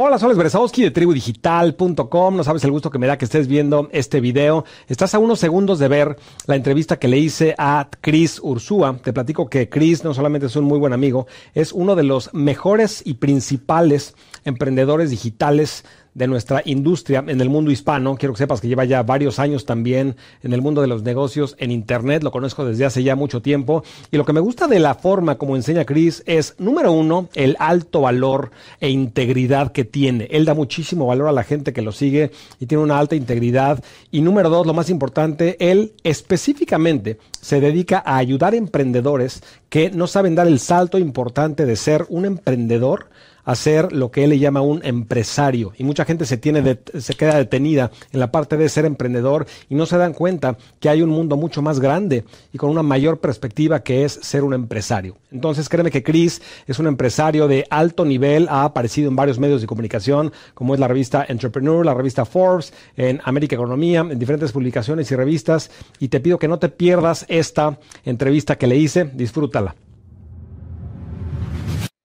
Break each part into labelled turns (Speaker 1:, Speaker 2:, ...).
Speaker 1: Hola, soy Alex Berezowski de tribudigital.com. No sabes el gusto que me da que estés viendo este video. Estás a unos segundos de ver la entrevista que le hice a Chris Ursúa. Te platico que Chris no solamente es un muy buen amigo, es uno de los mejores y principales emprendedores digitales de nuestra industria en el mundo hispano. Quiero que sepas que lleva ya varios años también en el mundo de los negocios en Internet. Lo conozco desde hace ya mucho tiempo. Y lo que me gusta de la forma como enseña Chris es, número uno, el alto valor e integridad que tiene. Él da muchísimo valor a la gente que lo sigue y tiene una alta integridad. Y número dos, lo más importante, él específicamente se dedica a ayudar a emprendedores que no saben dar el salto importante de ser un emprendedor hacer lo que él le llama un empresario. Y mucha gente se, tiene se queda detenida en la parte de ser emprendedor y no se dan cuenta que hay un mundo mucho más grande y con una mayor perspectiva que es ser un empresario. Entonces créeme que Chris es un empresario de alto nivel, ha aparecido en varios medios de comunicación, como es la revista Entrepreneur, la revista Forbes, en América Economía, en diferentes publicaciones y revistas. Y te pido que no te pierdas esta entrevista que le hice, disfrútala.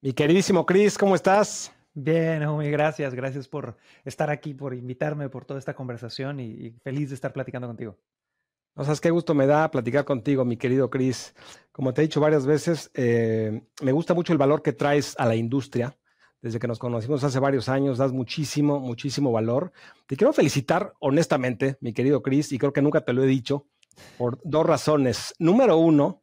Speaker 1: Mi queridísimo Cris, ¿cómo estás?
Speaker 2: Bien, muy gracias, gracias por estar aquí, por invitarme, por toda esta conversación y, feliz de estar platicando contigo.
Speaker 1: No sabes qué gusto me da platicar contigo, mi querido Cris. Como te he dicho varias veces, eh, me gusta mucho el valor que traes a la industria. Desde que nos conocimos hace varios años, das muchísimo, muchísimo valor. Te quiero felicitar honestamente, mi querido Cris, y creo que nunca te lo he dicho, por dos razones. Número uno,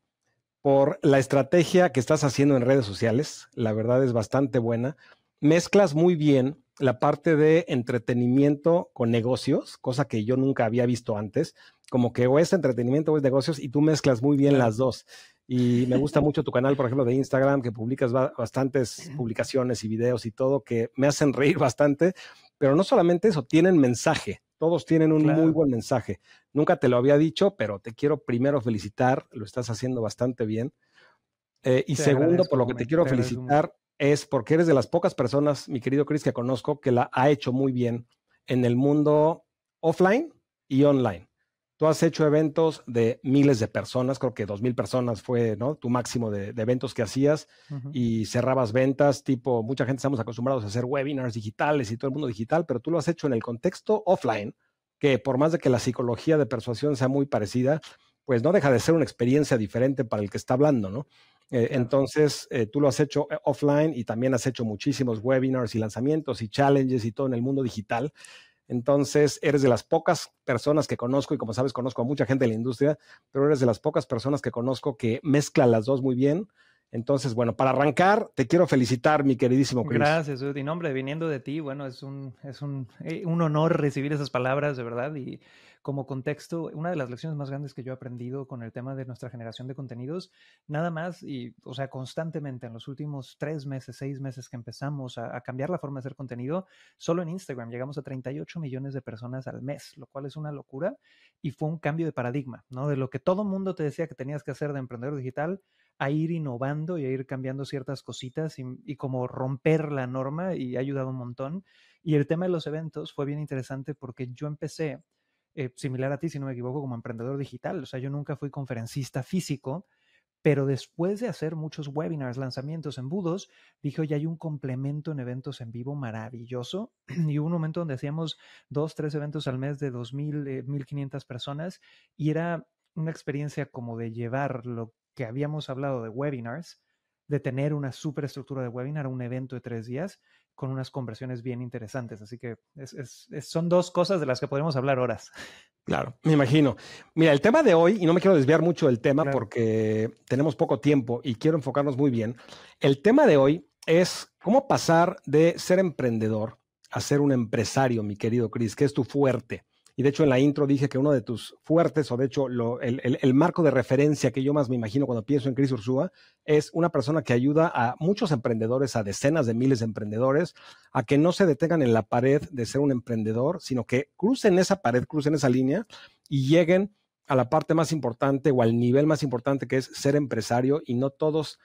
Speaker 1: por la estrategia que estás haciendo en redes sociales. La verdad es bastante buena. Mezclas muy bien la parte de entretenimiento con negocios, cosa que yo nunca había visto antes, como que o es entretenimiento o es negocios y tú mezclas muy bien las dos. Y me gusta mucho tu canal, por ejemplo, de Instagram, que publicas bastantes publicaciones y videos y todo que me hacen reír bastante, pero no solamente eso, tienen mensaje. Todos tienen un muy buen mensaje. Nunca te lo había dicho, pero te quiero primero felicitar, lo estás haciendo bastante bien. Eh, y segundo, por lo que te quiero felicitar es porque eres de las pocas personas, mi querido Chris, que conozco, que la ha hecho muy bien en el mundo offline y online. Tú has hecho eventos de miles de personas, creo que dos mil personas fue tu máximo de, eventos que hacías y cerrabas ventas, tipo, mucha gente estamos acostumbrados a hacer webinars digitales y todo el mundo digital, pero tú lo has hecho en el contexto offline, que por más de que la psicología de persuasión sea muy parecida, pues no deja de ser una experiencia diferente para el que está hablando, ¿no? Eh, entonces, eh, tú lo has hecho eh, offline y también has hecho muchísimos webinars y lanzamientos y challenges y todo en el mundo digital. Entonces, eres de las pocas personas que conozco, y como sabes, conozco a mucha gente de la industria, pero eres de las pocas personas que conozco que mezclan las dos muy bien. Entonces, bueno, para arrancar, te quiero felicitar, mi queridísimo Chris. Gracias,
Speaker 2: Udi. Nombre, viniendo de ti, bueno, es un, es un, eh, un honor recibir esas palabras, de verdad. Y, como contexto, una de las lecciones más grandes que yo he aprendido con el tema de nuestra generación de contenidos, nada más y, o sea, constantemente en los últimos tres meses, seis meses que empezamos a, cambiar la forma de hacer contenido, solo en Instagram llegamos a 38 millones de personas al mes, lo cual es una locura y fue un cambio de paradigma, ¿no? De lo que todo mundo te decía que tenías que hacer de emprendedor digital a ir innovando y a ir cambiando ciertas cositas y, y, como romper la norma y ha ayudado un montón. Y el tema de los eventos fue bien interesante porque yo empecé eh, similar a ti, si no me equivoco, como emprendedor digital. O sea, yo nunca fui conferencista físico, pero después de hacer muchos webinars, lanzamientos, embudos, dije, oye, hay un complemento en eventos en vivo maravilloso. Y hubo un momento donde hacíamos dos, tres eventos al mes de 2.000, 1.500 eh, personas y era una experiencia como de llevar lo que habíamos hablado de webinars, de tener una superestructura de webinar, un evento de tres días, con unas conversiones bien interesantes. Así que son dos cosas de las que podemos hablar horas.
Speaker 1: Claro, me imagino. Mira, el tema de hoy, y no me quiero desviar mucho del tema porque tenemos poco tiempo y quiero enfocarnos muy bien, el tema de hoy es cómo pasar de ser emprendedor a ser un empresario, mi querido Cris, que es tu fuerte. Y de hecho en la intro dije que uno de tus fuertes, o de hecho el, marco de referencia que yo más me imagino cuando pienso en Cris Ursúa, es una persona que ayuda a muchos emprendedores, a decenas de miles de emprendedores, a que no se detengan en la pared de ser un emprendedor, sino que crucen esa pared, crucen esa línea y lleguen a la parte más importante o al nivel más importante que es ser empresario y no todos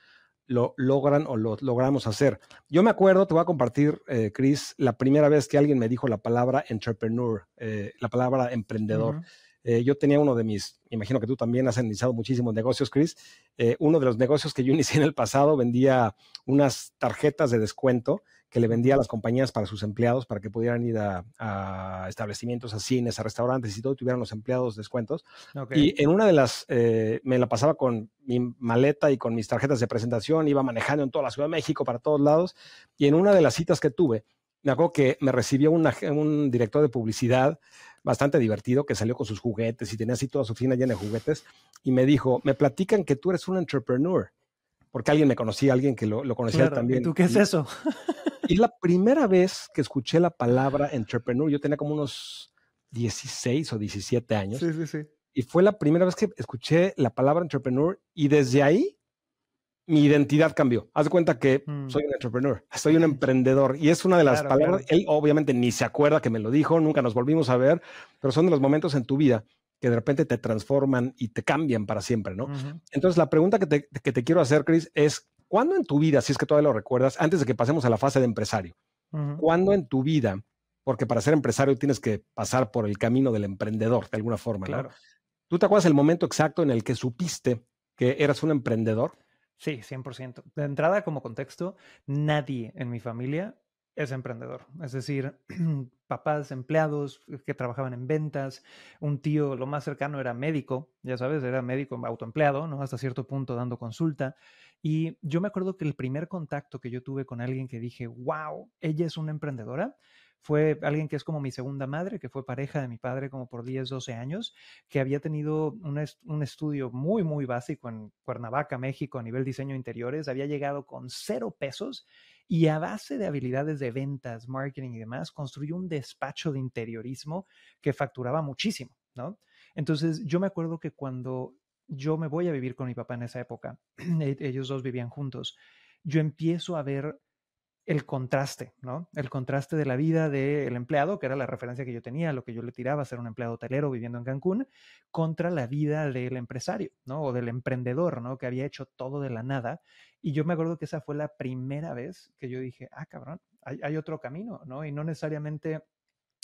Speaker 1: lo logran o lo logramos hacer. Yo me acuerdo, te voy a compartir, eh, Chris, la primera vez que alguien me dijo la palabra entrepreneur, eh, la palabra emprendedor. Eh, yo tenía uno de mis, imagino que tú también has iniciado muchísimos negocios, Chris. Eh, uno de los negocios que yo inicié en el pasado vendía unas tarjetas de descuento que le vendía a las compañías para sus empleados, para que pudieran ir a, establecimientos, a cines, a restaurantes y todo, tuvieran los empleados descuentos. Y en una de las, eh, me la pasaba con mi maleta y con mis tarjetas de presentación, iba manejando en toda la Ciudad de México, para todos lados, y en una de las citas que tuve, me acuerdo que me recibió un director de publicidad bastante divertido, que salió con sus juguetes y tenía así toda su oficina llena de juguetes, y me dijo, me platican que tú eres un entrepreneur, porque alguien me conocía, alguien que lo, conocía también. ¿Y tú qué es eso? y la primera vez que escuché la palabra entrepreneur, yo tenía como unos 16 o 17 años. Sí, sí, sí. Y fue la primera vez que escuché la palabra entrepreneur y desde ahí mi identidad cambió. Haz de cuenta que mm. soy un entrepreneur, soy un emprendedor y es una de las palabras, él obviamente ni se acuerda que me lo dijo, nunca nos volvimos a ver, pero son de los momentos en tu vida que de repente te transforman y te cambian para siempre, ¿no? Entonces la pregunta que te, quiero hacer, Chris, es, ¿cuándo en tu vida, si es que todavía lo recuerdas, antes de que pasemos a la fase de empresario, cuando ¿cuándo en tu vida, porque para ser empresario tienes que pasar por el camino del emprendedor de alguna forma, claro. ¿Tú te acuerdas el momento exacto en el que supiste que eras un emprendedor?
Speaker 2: Sí, 100%. De entrada, como contexto, nadie en mi familia es emprendedor. Es decir, papás, empleados eh, que trabajaban en ventas, un tío, lo más cercano era médico, ya sabes, era médico autoempleado, ¿no? Hasta cierto punto dando consulta. Y yo me acuerdo que el primer contacto que yo tuve con alguien que dije, wow, ella es una emprendedora, fue alguien que es como mi segunda madre, que fue pareja de mi padre como por 10, 12 años, que había tenido un, estudio muy, muy básico en Cuernavaca, México, a nivel diseño de interiores, había llegado con cero pesos y a base de habilidades de ventas, marketing y demás, construyó un despacho de interiorismo que facturaba muchísimo, ¿no? Entonces, yo me acuerdo que cuando yo me voy a vivir con mi papá en esa época, e-, ellos dos vivían juntos, yo empiezo a ver el contraste, ¿no? El contraste de la vida del empleado, que era la referencia que yo tenía, lo que yo le tiraba, a ser un empleado hotelero viviendo en Cancún, contra la vida del empresario, ¿no? O del emprendedor, ¿no? Que había hecho todo de la nada. Y yo me acuerdo que esa fue la primera vez que yo dije, ah, cabrón, hay otro camino, ¿no? Y no necesariamente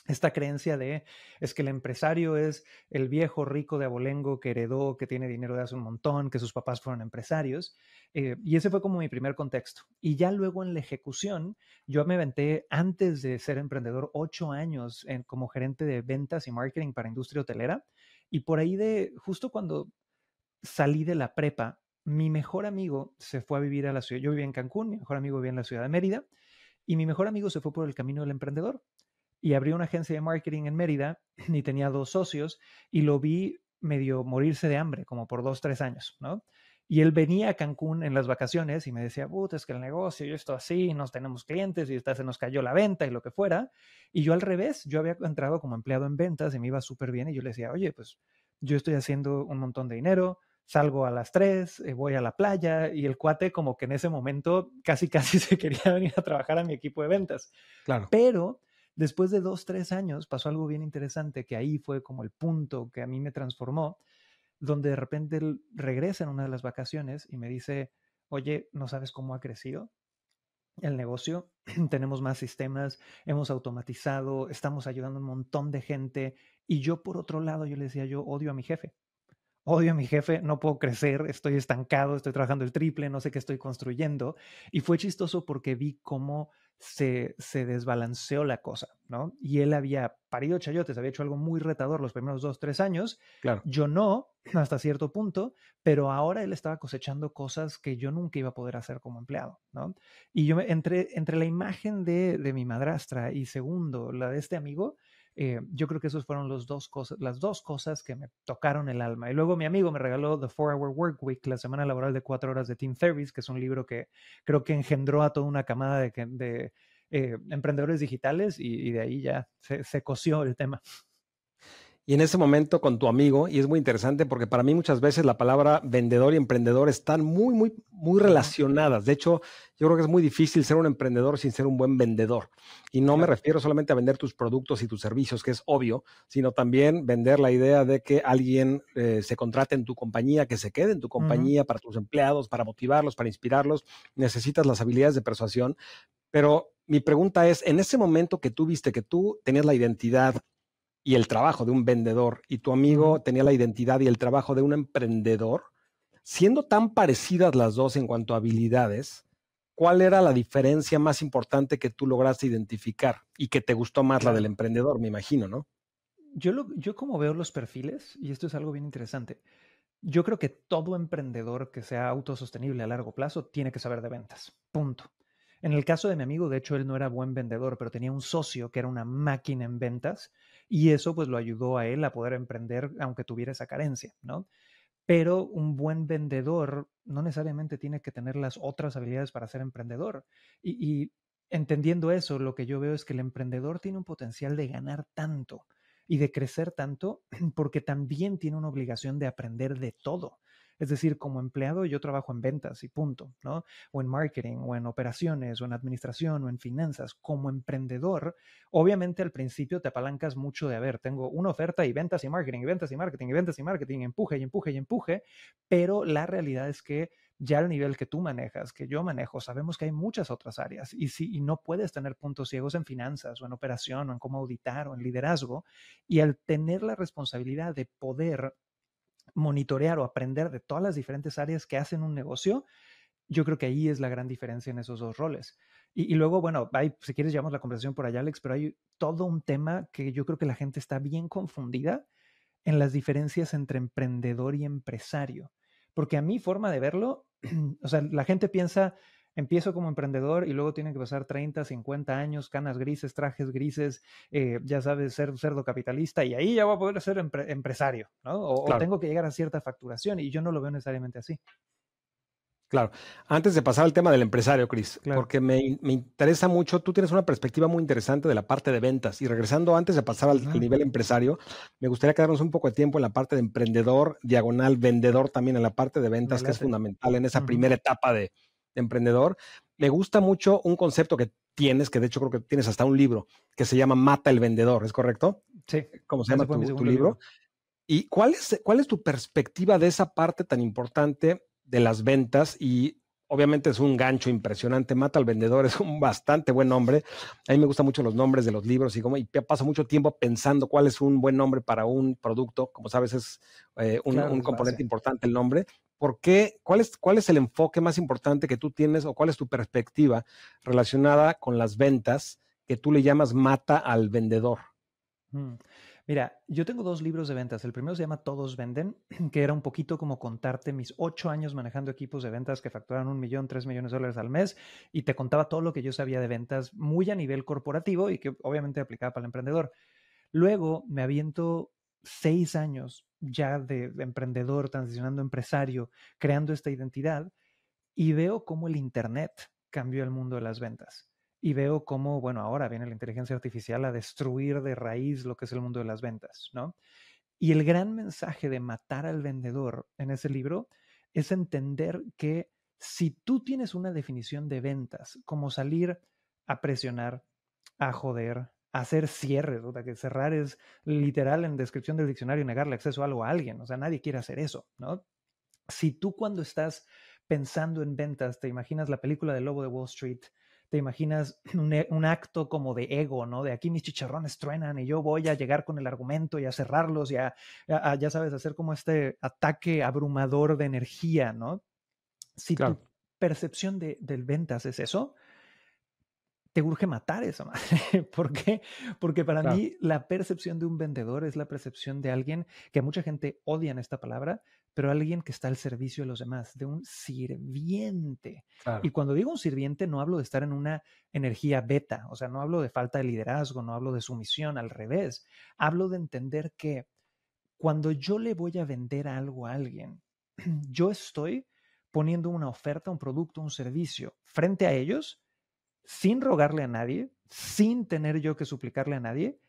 Speaker 2: esta creencia de es que el empresario es el viejo rico de abolengo que heredó, que tiene dinero de hace un montón, que sus papás fueron empresarios. Eh, y ese fue como mi primer contexto. Y ya luego en la ejecución, yo me aventé antes de ser emprendedor ocho años en, como gerente de ventas y marketing para industria hotelera. Y por ahí de, justo cuando salí de la prepa, mi mejor amigo se fue a vivir a la ciudad. Yo vivía en Cancún, mi mejor amigo vivía en la ciudad de Mérida. Y mi mejor amigo se fue por el camino del emprendedor y abrí una agencia de marketing en Mérida y tenía dos socios y lo vi medio morirse de hambre, como por dos, tres años, ¿no? Y él venía a Cancún en las vacaciones y me decía, puta, es que el negocio, yo esto así, nos tenemos clientes y se nos cayó la venta y lo que fuera. Y yo al revés, yo había entrado como empleado en ventas y me iba súper bien y yo le decía, oye, pues yo estoy haciendo un montón de dinero, salgo a las tres, eh, voy a la playa y el cuate como que en ese momento casi casi se quería venir a trabajar a mi equipo de ventas. Claro. Pero Después de dos, tres años pasó algo bien interesante, que ahí fue como el punto que a mí me transformó, donde de repente él regresa en una de las vacaciones y me dice, oye, ¿no sabes cómo ha crecido? el negocio, tenemos más sistemas, hemos automatizado, estamos ayudando a un montón de gente. Y yo, por otro lado, yo le decía, yo odio a mi jefe. Odio a mi jefe, no puedo crecer, estoy estancado, estoy trabajando el triple, no sé qué estoy construyendo. Y fue chistoso porque vi cómo se, desbalanceó la cosa, ¿no? Y él había parido chayotes, había hecho algo muy retador los primeros dos, tres años. Yo no, hasta cierto punto, pero ahora él estaba cosechando cosas que yo nunca iba a poder hacer como empleado, ¿no? Y yo me, entre, entre la imagen de, de mi madrastra y segundo, la de este amigo, eh, yo creo que esos fueron los dos cosas, las dos cosas que me tocaron el alma. Y luego mi amigo me regaló The Four Hour Work Week, la semana laboral de cuatro horas de Tim Ferriss, que es un libro que creo que engendró a toda una camada de, eh, emprendedores digitales y, de ahí ya se, se coció el tema
Speaker 1: y en ese momento con tu amigo, y es muy interesante porque para mí muchas veces la palabra vendedor y emprendedor están muy, muy, muy relacionadas. De hecho, yo creo que es muy difícil ser un emprendedor sin ser un buen vendedor. Y no me refiero solamente a vender tus productos y tus servicios, que es obvio, sino también vender la idea de que alguien eh, se contrate en tu compañía, que se quede en tu compañía para tus empleados, para motivarlos, para inspirarlos. Necesitas las habilidades de persuasión, pero mi pregunta es, en ese momento que tú viste que tú tenías la identidad, y el trabajo de un vendedor y tu amigo tenía la identidad y el trabajo de un emprendedor, siendo tan parecidas las dos en cuanto a habilidades, ¿cuál era la diferencia más importante que tú lograste identificar y que te gustó más la del emprendedor, me imagino, ¿no? Yo, yo como veo los
Speaker 2: perfiles, y esto es algo bien interesante, yo creo que todo emprendedor que sea autosostenible a largo plazo tiene que saber de ventas. Punto. En el caso de mi amigo, de hecho, él no era buen vendedor, pero tenía un socio que era una máquina en ventas y eso pues lo ayudó a él a poder emprender aunque tuviera esa carencia, ¿no? Pero un buen vendedor no necesariamente tiene que tener las otras habilidades para ser emprendedor. Y, y entendiendo eso, lo que yo veo es que el emprendedor tiene un potencial de ganar tanto y de crecer tanto porque también tiene una obligación de aprender de todo. Es decir, como empleado yo trabajo en ventas y punto, ¿no? O en marketing, o en operaciones, o en administración, o en finanzas. Como emprendedor, obviamente al principio te apalancas mucho de, a ver, tengo una oferta y ventas y marketing, y ventas y marketing, y ventas y marketing, empuje y empuje y empuje, pero la realidad es que ya al nivel que tú manejas, que yo manejo, sabemos que hay muchas otras áreas y, si, y no puedes tener puntos ciegos en finanzas o en operación o en cómo auditar o en liderazgo. Y al tener la responsabilidad de poder monitorear o aprender de todas las diferentes áreas que hacen un negocio, yo creo que ahí es la gran diferencia en esos dos roles. Y, luego, bueno, si quieres llevamos la conversación por allá, Alex, pero hay todo un tema que yo creo que la gente está bien confundida en las diferencias entre emprendedor y empresario. Porque a mi forma de verlo, o sea, la gente piensa, empiezo como emprendedor y luego tiene que pasar 30, 50 años, canas grises, trajes grises, eh, ya sabes, ser cerdo capitalista y ahí ya voy a poder ser empresario, ¿no? O, tengo que llegar a cierta facturación y yo no lo veo necesariamente así.
Speaker 1: Claro. Antes de pasar al tema del empresario, Cris, porque me, interesa mucho, tú tienes una perspectiva muy interesante de la parte de ventas. Y regresando antes de pasar al, nivel empresario, me gustaría quedarnos un poco de tiempo en la parte de emprendedor, diagonal, vendedor también, en la parte de ventas, que es fundamental en esa primera etapa de, emprendedor, me gusta mucho un concepto que tienes, que de hecho creo que tienes hasta un libro, que se llama Mata el Vendedor, ¿es correcto? Sí. ¿Cómo se llama tu, libro? ¿Y cuál es, cuál es tu perspectiva de esa parte tan importante de las ventas? Y obviamente es un gancho impresionante. Mata el vendedor es un bastante buen nombre. A mí me gustan mucho los nombres de los libros y, como, paso mucho tiempo pensando cuál es un buen nombre para un producto. Como sabes, es eh, un, componente importante el nombre, ¿Por qué? ¿Cuál es, ¿Cuál es el enfoque más importante que tú tienes o cuál es tu perspectiva relacionada con las ventas que tú le llamas mata al vendedor?
Speaker 2: Mm. Mira, yo tengo dos libros de ventas. El primero se llama Todos Venden, que era un poquito como contarte mis ocho años manejando equipos de ventas que facturan un millón, tres millones de dólares al mes y te contaba todo lo que yo sabía de ventas muy a nivel corporativo y que obviamente aplicaba para el emprendedor. Luego me aviento seis años ya de, emprendedor, transicionando empresario, creando esta identidad, y veo cómo el Internet cambió el mundo de las ventas. Y veo cómo, bueno, ahora viene la inteligencia artificial a destruir de raíz lo que es el mundo de las ventas, ¿no? Y el gran mensaje de matar al vendedor en ese libro es entender que si tú tienes una definición de ventas, como salir a presionar, a joder, hacer cierres, o sea, que cerrar es literal en descripción del diccionario negarle acceso a algo a alguien, o sea, nadie quiere hacer eso, ¿no? Si tú cuando estás pensando en ventas, te imaginas la película del lobo de Wall Street, te imaginas e, un, acto como de ego, ¿no? De aquí mis chicharrones truenan y yo voy a llegar con el argumento y a cerrarlos y a, ya sabes, hacer como este ataque abrumador de energía, ¿no? Si tu percepción de, del ventas es eso, te urge matar esa madre. ¿Por qué? Porque para mí la percepción de un vendedor es la percepción de alguien que mucha gente odia en esta palabra, pero alguien que está al servicio de los demás, de un sirviente. Y cuando digo un sirviente, no hablo de estar en una energía beta, o sea, no hablo de falta de liderazgo, no hablo de sumisión, al revés. Hablo de entender que cuando yo le voy a vender algo a alguien, yo estoy poniendo una oferta, un producto, un servicio frente a ellos sin rogarle a nadie, sin tener yo que suplicarle a nadie,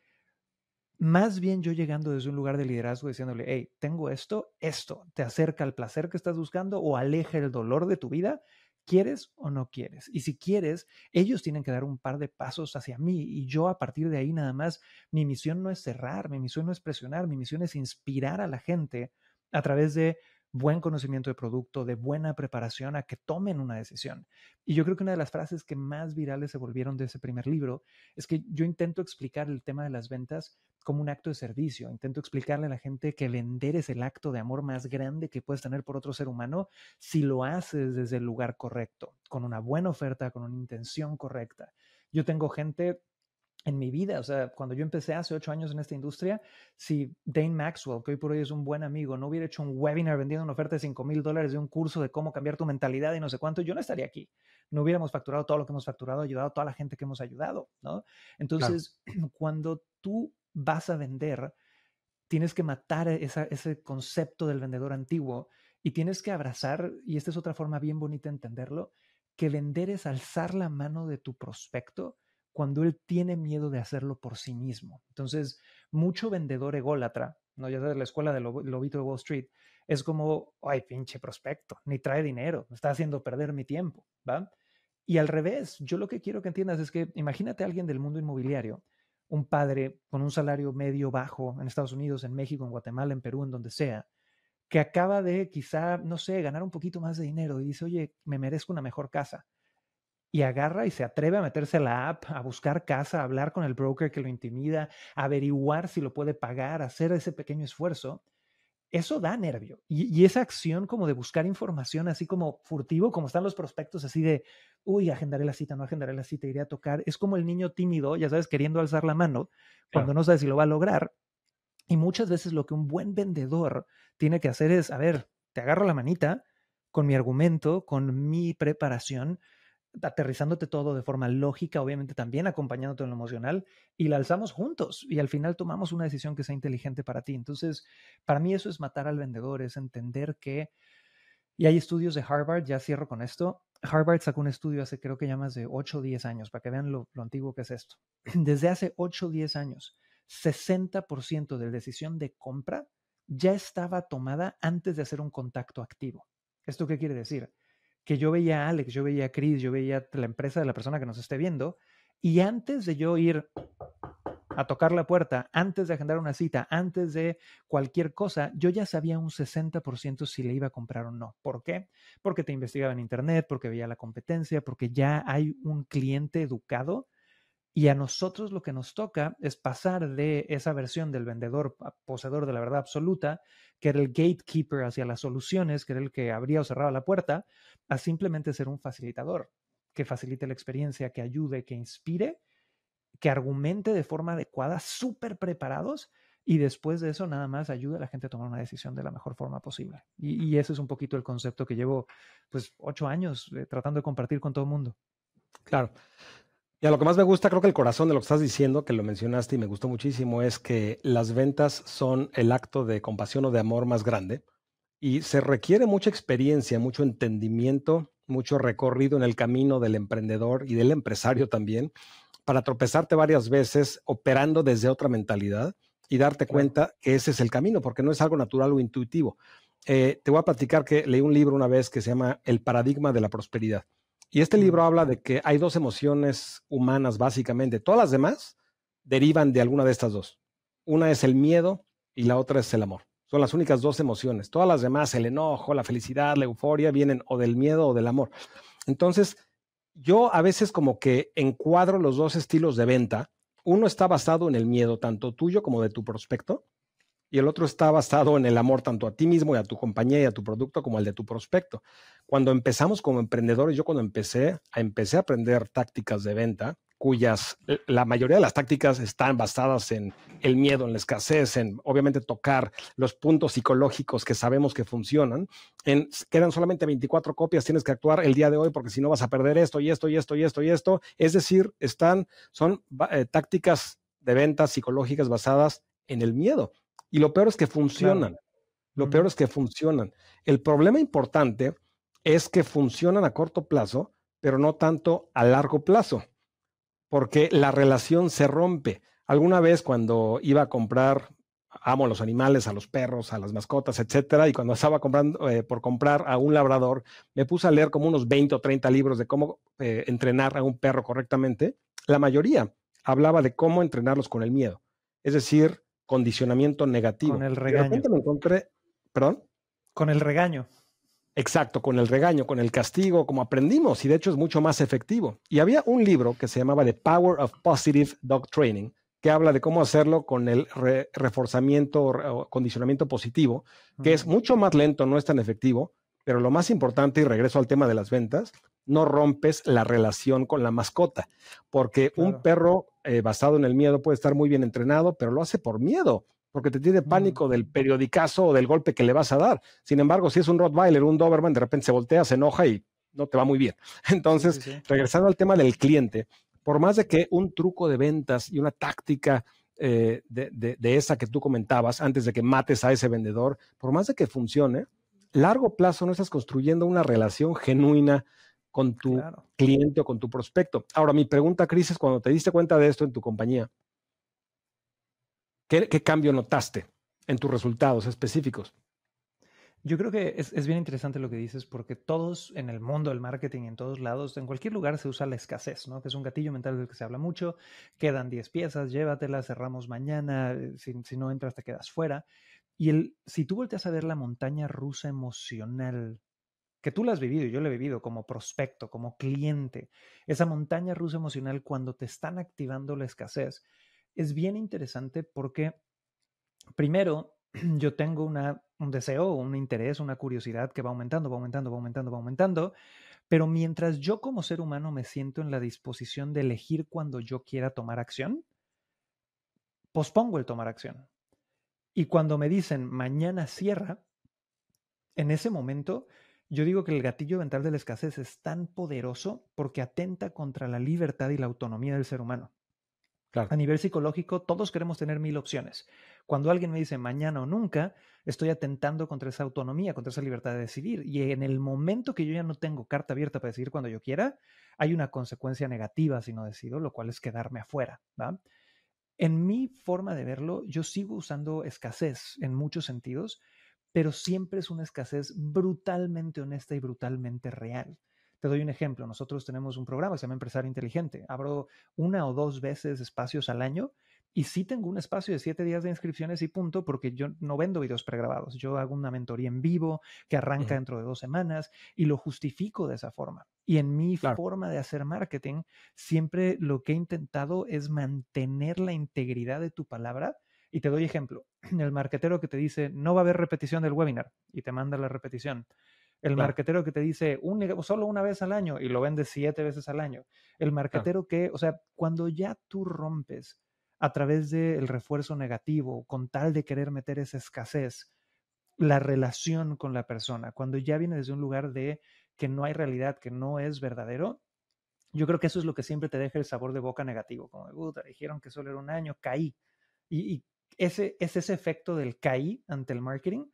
Speaker 2: más bien yo llegando desde un lugar de liderazgo diciéndole, hey, tengo esto, esto, te acerca al placer que estás buscando o aleja el dolor de tu vida, ¿quieres o no quieres? Y si quieres, ellos tienen que dar un par de pasos hacia mí y yo a partir de ahí nada más, mi misión no es cerrar, mi misión no es presionar, mi misión es inspirar a la gente a través de buen conocimiento de producto, de buena preparación a que tomen una decisión. Y yo creo que una de las frases que más virales se volvieron de ese primer libro es que yo intento explicar el tema de las ventas como un acto de servicio. Intento explicarle a la gente que vender es el acto de amor más grande que puedes tener por otro ser humano si lo haces desde el lugar correcto, con una buena oferta, con una intención correcta. Yo tengo gente en mi vida. O sea, cuando yo empecé hace ocho años en esta industria, si Dane Maxwell, que hoy por hoy es un buen amigo, no hubiera hecho un webinar vendiendo una oferta de 5 mil dólares de un curso de cómo cambiar tu mentalidad y no sé cuánto, yo no estaría aquí. No hubiéramos facturado todo lo que hemos facturado, ayudado a toda la gente que hemos ayudado, ¿no? Entonces, cuando tú vas a vender, tienes que matar ese concepto del vendedor antiguo y tienes que abrazar, y esta es otra forma bien bonita de entenderlo, que vender es alzar la mano de tu prospecto cuando él tiene miedo de hacerlo por sí mismo. Entonces, mucho vendedor ególatra, ¿no? ya de la escuela del lobito de Wall Street, es como, ay, pinche prospecto, ni trae dinero, me está haciendo perder mi tiempo, ¿va? Y al revés, yo lo que quiero que entiendas es que imagínate a alguien del mundo inmobiliario, un padre con un salario medio bajo en Estados Unidos, en México, en Guatemala, en Perú, en donde sea, que acaba de quizá, no sé, ganar un poquito más de dinero y dice, oye, me merezco una mejor casa y agarra y se atreve a meterse a la app, a buscar casa, a hablar con el broker que lo intimida, a averiguar si lo puede pagar, a hacer ese pequeño esfuerzo, eso da nervio. Y, esa acción como de buscar información, así como furtivo, como están los prospectos, así de, uy, agendaré la cita, no agendaré la cita, iré a tocar, es como el niño tímido, ya sabes, queriendo alzar la mano cuando no sabe si lo va a lograr. Y muchas veces lo que un buen vendedor tiene que hacer es, a ver, te agarro la manita con mi argumento, con mi preparación, aterrizándote todo de forma lógica, obviamente también acompañándote en lo emocional, y la alzamos juntos y al final tomamos una decisión que sea inteligente para ti. Entonces, para mí eso es matar al vendedor, es entender que, y hay estudios de Harvard, ya cierro con esto, Harvard sacó un estudio hace creo que ya más de 8 o 10 años, para que vean lo, antiguo que es esto. Desde hace 8 o 10 años, 60% de la decisión de compra ya estaba tomada antes de hacer un contacto activo. ¿Esto qué quiere decir? que yo veía a Alex, yo veía a Chris, yo veía la empresa de la persona que nos esté viendo, y antes de yo ir a tocar la puerta, antes de agendar una cita, antes de cualquier cosa, yo ya sabía un 60% si le iba a comprar o no. ¿Por qué? Porque te investigaba en Internet, porque veía la competencia, porque ya hay un cliente educado y a nosotros lo que nos toca es pasar de esa versión del vendedor ah, poseedor de la verdad absoluta, que era el gatekeeper hacia las soluciones, que era el que abría o cerraba la puerta, a simplemente ser un facilitador, que facilite la experiencia, que ayude, que inspire, que argumente de forma adecuada, súper preparados, y después de eso nada más ayuda a la gente a tomar una decisión de la mejor forma posible. Y, ese es un poquito el concepto que llevo pues ocho años eh, tratando de compartir con todo el mundo. Claro.
Speaker 1: Y a lo que más me gusta, creo que el corazón de lo que estás diciendo, que lo mencionaste y me gustó muchísimo, es que las ventas son el acto de compasión o de amor más grande y se requiere mucha experiencia, mucho entendimiento, mucho recorrido en el camino del emprendedor y del empresario también para tropezarte varias veces operando desde otra mentalidad y darte cuenta que ese es el camino, porque no es algo natural o intuitivo. Eh, te voy a platicar que leí un libro una vez que se llama El paradigma de la prosperidad y este mm. libro habla de que hay dos emociones humanas, básicamente. Todas las demás derivan de alguna de estas dos. Una es el miedo y la otra es el amor. Son las únicas dos emociones. Todas las demás, el enojo, la felicidad, la euforia, vienen o del miedo o del amor. Entonces, yo a veces como que encuadro los dos estilos de venta. Uno está basado en el miedo, tanto tuyo como de tu prospecto, y el otro está basado en el amor tanto a ti mismo y a tu compañía y a tu producto como al de tu prospecto. Cuando empezamos como emprendedores, yo cuando empecé, empecé a aprender tácticas de venta, cuyas eh, la mayoría de las tácticas están basadas en el miedo, en la escasez, en obviamente tocar los puntos psicológicos que sabemos que funcionan. En, quedan solamente 24 copias, tienes que actuar el día de hoy porque si no vas a perder esto y esto y esto y esto y esto. Es decir, están, son eh, tácticas de ventas psicológicas basadas en el miedo. Y lo peor es que funcionan. Lo peor es que funcionan. El problema importante es que funcionan a corto plazo, pero no tanto a largo plazo, porque la relación se rompe. Alguna vez cuando iba a comprar, amo a los animales, a los perros, a las mascotas, etcétera, y cuando estaba comprando, eh, por comprar a un labrador, me puse a leer como unos 20 o 30 libros de cómo eh, entrenar a un perro correctamente. La mayoría hablaba de cómo entrenarlos con el miedo. Es decir, condicionamiento negativo. Con el regaño. De me encontré, perdón. Con el regaño. Exacto, con el regaño, con el castigo, como aprendimos, y de hecho es mucho más efectivo. Y había un libro que se llamaba The Power of Positive Dog Training, que habla de cómo hacerlo con el reforzamiento o condicionamiento positivo, que es mucho más lento, no es tan efectivo, pero lo más importante, y regreso al tema de las ventas, no rompes la relación con la mascota, porque un perro eh, basado en el miedo puede estar muy bien entrenado, pero lo hace por miedo, porque te tiene mm. pánico del periodicazo o del golpe que le vas a dar. Sin embargo, si es un Rottweiler, un Doberman, de repente se voltea, se enoja y no te va muy bien. Entonces, regresando al tema del cliente, por más de que un truco de ventas y una táctica eh, de, de, esa que tú comentabas antes de que mates a ese vendedor, por más de que funcione, largo plazo no estás construyendo una relación genuina con tu cliente o con tu prospecto. Ahora, mi pregunta, Cris, es cuando te diste cuenta de esto en tu compañía, ¿qué, cambio notaste en tus resultados específicos?
Speaker 2: Yo creo que es, bien interesante lo que dices porque todos en el mundo del marketing, en todos lados, en cualquier lugar se usa la escasez, ¿no? Que es un gatillo mental del que se habla mucho. Quedan 10 piezas, llévatelas, cerramos mañana, eh, si, no entras te quedas fuera. Y el, si tú volteas a ver la montaña rusa emocional que tú la has vivido y yo lo he vivido como prospecto, como cliente, esa montaña rusa emocional cuando te están activando la escasez, es bien interesante porque primero yo tengo un deseo, un interés, una curiosidad que va aumentando, va aumentando, va aumentando, va aumentando, pero mientras yo como ser humano me siento en la disposición de elegir cuando yo quiera tomar acción, pospongo el tomar acción. Y cuando me dicen mañana cierra, en ese momento yo digo que el gatillo mental de la escasez es tan poderoso porque atenta contra la libertad y la autonomía del ser humano. Claro. A nivel psicológico, todos queremos tener mil opciones. Cuando alguien me dice mañana o nunca, estoy atentando contra esa autonomía, contra esa libertad de decidir. Y en el momento que yo ya no tengo carta abierta para decidir cuando yo quiera, hay una consecuencia negativa si no decido, lo cual es quedarme afuera. En mi forma de verlo, yo sigo usando escasez en muchos sentidos, pero siempre es una escasez brutalmente honesta y brutalmente real. Te doy un ejemplo, nosotros tenemos un programa que se llama Empresario Inteligente, abro una o dos veces espacios al año y sí tengo un espacio de siete días de inscripciones y punto, porque yo no vendo videos pregrabados. Yo hago una mentoría en vivo que arranca dentro de dos semanas y lo justifico de esa forma. Y en mi forma de hacer marketing, siempre lo que he intentado es mantener la integridad de tu palabra y te doy ejemplo, el marquetero que te dice, no va a haber repetición del webinar y te manda la repetición. El marketero marquetero que te dice un, solo una vez al año y lo vende siete veces al año. El marquetero que, o sea, cuando ya tú rompes a través del el refuerzo negativo, con tal de querer meter esa escasez, la relación con la persona, cuando ya viene desde un lugar de que no hay realidad, que no es verdadero, yo creo que eso es lo que siempre te deja el sabor de boca negativo, como, puta, dijeron que solo era un año, caí. Y, y ese, es ese efecto del caí ante el marketing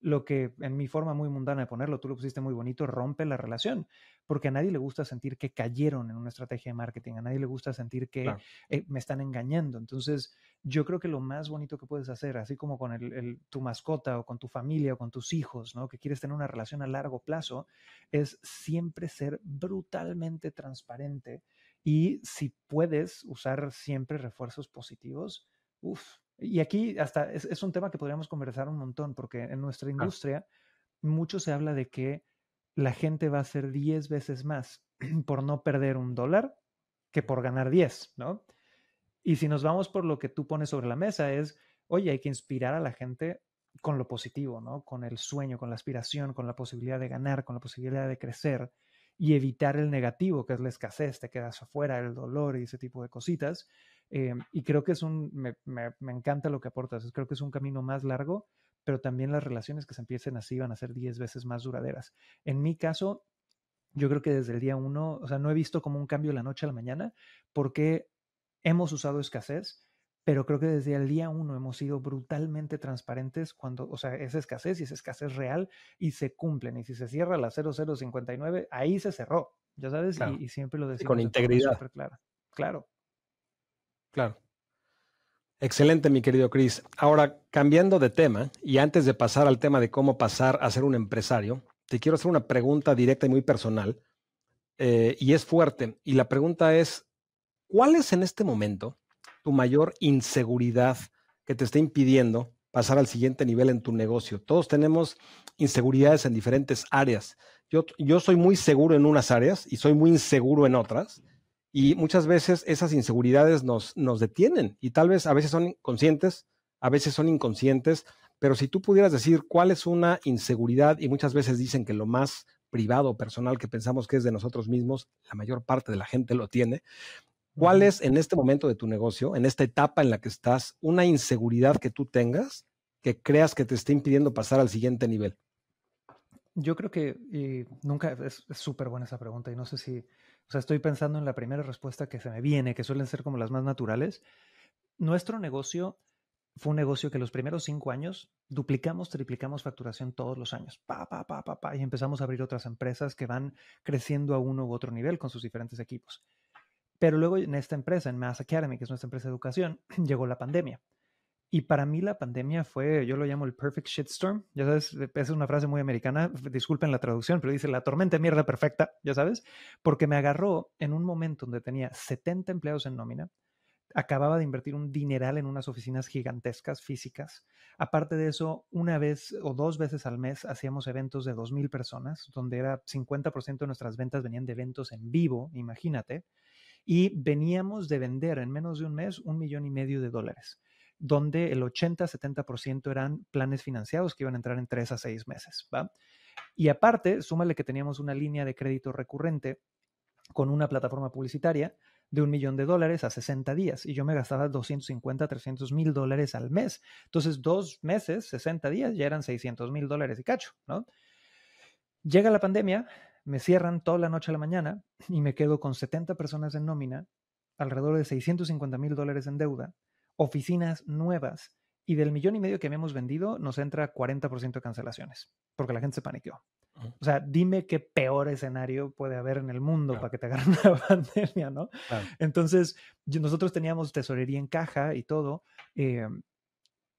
Speaker 2: lo que en mi forma muy mundana de ponerlo, tú lo pusiste muy bonito, rompe la relación, porque a nadie le gusta sentir que cayeron en una estrategia de marketing, a nadie le gusta sentir que eh, me están engañando. Entonces, yo creo que lo más bonito que puedes hacer, así como con tu mascota o con tu familia o con tus hijos, ¿no? que quieres tener una relación a largo plazo, es siempre ser brutalmente transparente y si puedes usar siempre refuerzos positivos, uff, y aquí hasta es, un tema que podríamos conversar un montón, porque en nuestra industria mucho se habla de que la gente va a hacer 10 veces más por no perder un dólar que por ganar 10, ¿no? Y si nos vamos por lo que tú pones sobre la mesa es, oye, hay que inspirar a la gente con lo positivo, ¿no? Con el sueño, con la aspiración, con la posibilidad de ganar, con la posibilidad de crecer y evitar el negativo, que es la escasez, te quedas afuera, el dolor y ese tipo de cositas. Eh, y creo que es un, me, encanta lo que aportas, creo que es un camino más largo, pero también las relaciones que se empiecen así van a ser 10 veces más duraderas. En mi caso, yo creo que desde el día uno, o sea, no he visto como un cambio de la noche a la mañana, porque hemos usado escasez, pero creo que desde el día uno hemos sido brutalmente transparentes cuando, o sea, esa escasez y esa escasez real y se cumplen. Y si se cierra la 0059, ahí se cerró, ya sabes, y, siempre lo decimos. con integridad. claro.
Speaker 1: Claro. Excelente, mi querido Chris. Ahora, cambiando de tema, y antes de pasar al tema de cómo pasar a ser un empresario, te quiero hacer una pregunta directa y muy personal, eh, y es fuerte. Y la pregunta es, ¿cuál es en este momento tu mayor inseguridad que te está impidiendo pasar al siguiente nivel en tu negocio? Todos tenemos inseguridades en diferentes áreas. Yo, yo soy muy seguro en unas áreas y soy muy inseguro en otras y muchas veces esas inseguridades nos, nos detienen y tal vez a veces son conscientes, a veces son inconscientes, pero si tú pudieras decir cuál es una inseguridad y muchas veces dicen que lo más privado, personal que pensamos que es de nosotros mismos, la mayor parte de la gente lo tiene. ¿Cuál es en este momento de tu negocio, en esta etapa en la que estás, una inseguridad que tú tengas que creas que te está impidiendo pasar al siguiente nivel?
Speaker 2: Yo creo que nunca es súper buena esa pregunta y no sé si o sea, estoy pensando en la primera respuesta que se me viene, que suelen ser como las más naturales. Nuestro negocio fue un negocio que los primeros cinco años duplicamos, triplicamos facturación todos los años. Pa, pa, pa, pa, pa. Y empezamos a abrir otras empresas que van creciendo a uno u otro nivel con sus diferentes equipos. Pero luego en esta empresa, en Mass Academy, que es nuestra empresa de educación, llegó la pandemia. Y para mí la pandemia fue, yo lo llamo el perfect shitstorm, ya sabes, eh, esa es una frase muy americana, disculpen la traducción, pero dice la tormenta de mierda perfecta, ya sabes, porque me agarró en un momento donde tenía 70 empleados en nómina, acababa de invertir un dineral en unas oficinas gigantescas físicas, aparte de eso, una vez o dos veces al mes hacíamos eventos de 2.000 personas, donde era 50% de nuestras ventas venían de eventos en vivo, imagínate, y veníamos de vender en menos de un mes un millón y medio de dólares donde el 80-70% eran planes financiados que iban a entrar en 3 a 6 meses. ¿va? Y aparte, súmale que teníamos una línea de crédito recurrente con una plataforma publicitaria de un millón de dólares a 60 días y yo me gastaba 250, 300 mil dólares al mes. Entonces, dos meses, 60 días, ya eran 600 mil dólares y cacho, ¿no? Llega la pandemia, me cierran toda la noche a la mañana y me quedo con 70 personas en nómina, alrededor de 650 mil dólares en deuda, oficinas nuevas y del millón y medio que habíamos vendido nos entra 40% de cancelaciones porque la gente se paniqueó. O sea, dime qué peor escenario puede haber en el mundo para que te agarren la pandemia, ¿no? Entonces, nosotros teníamos tesorería en caja y todo, eh,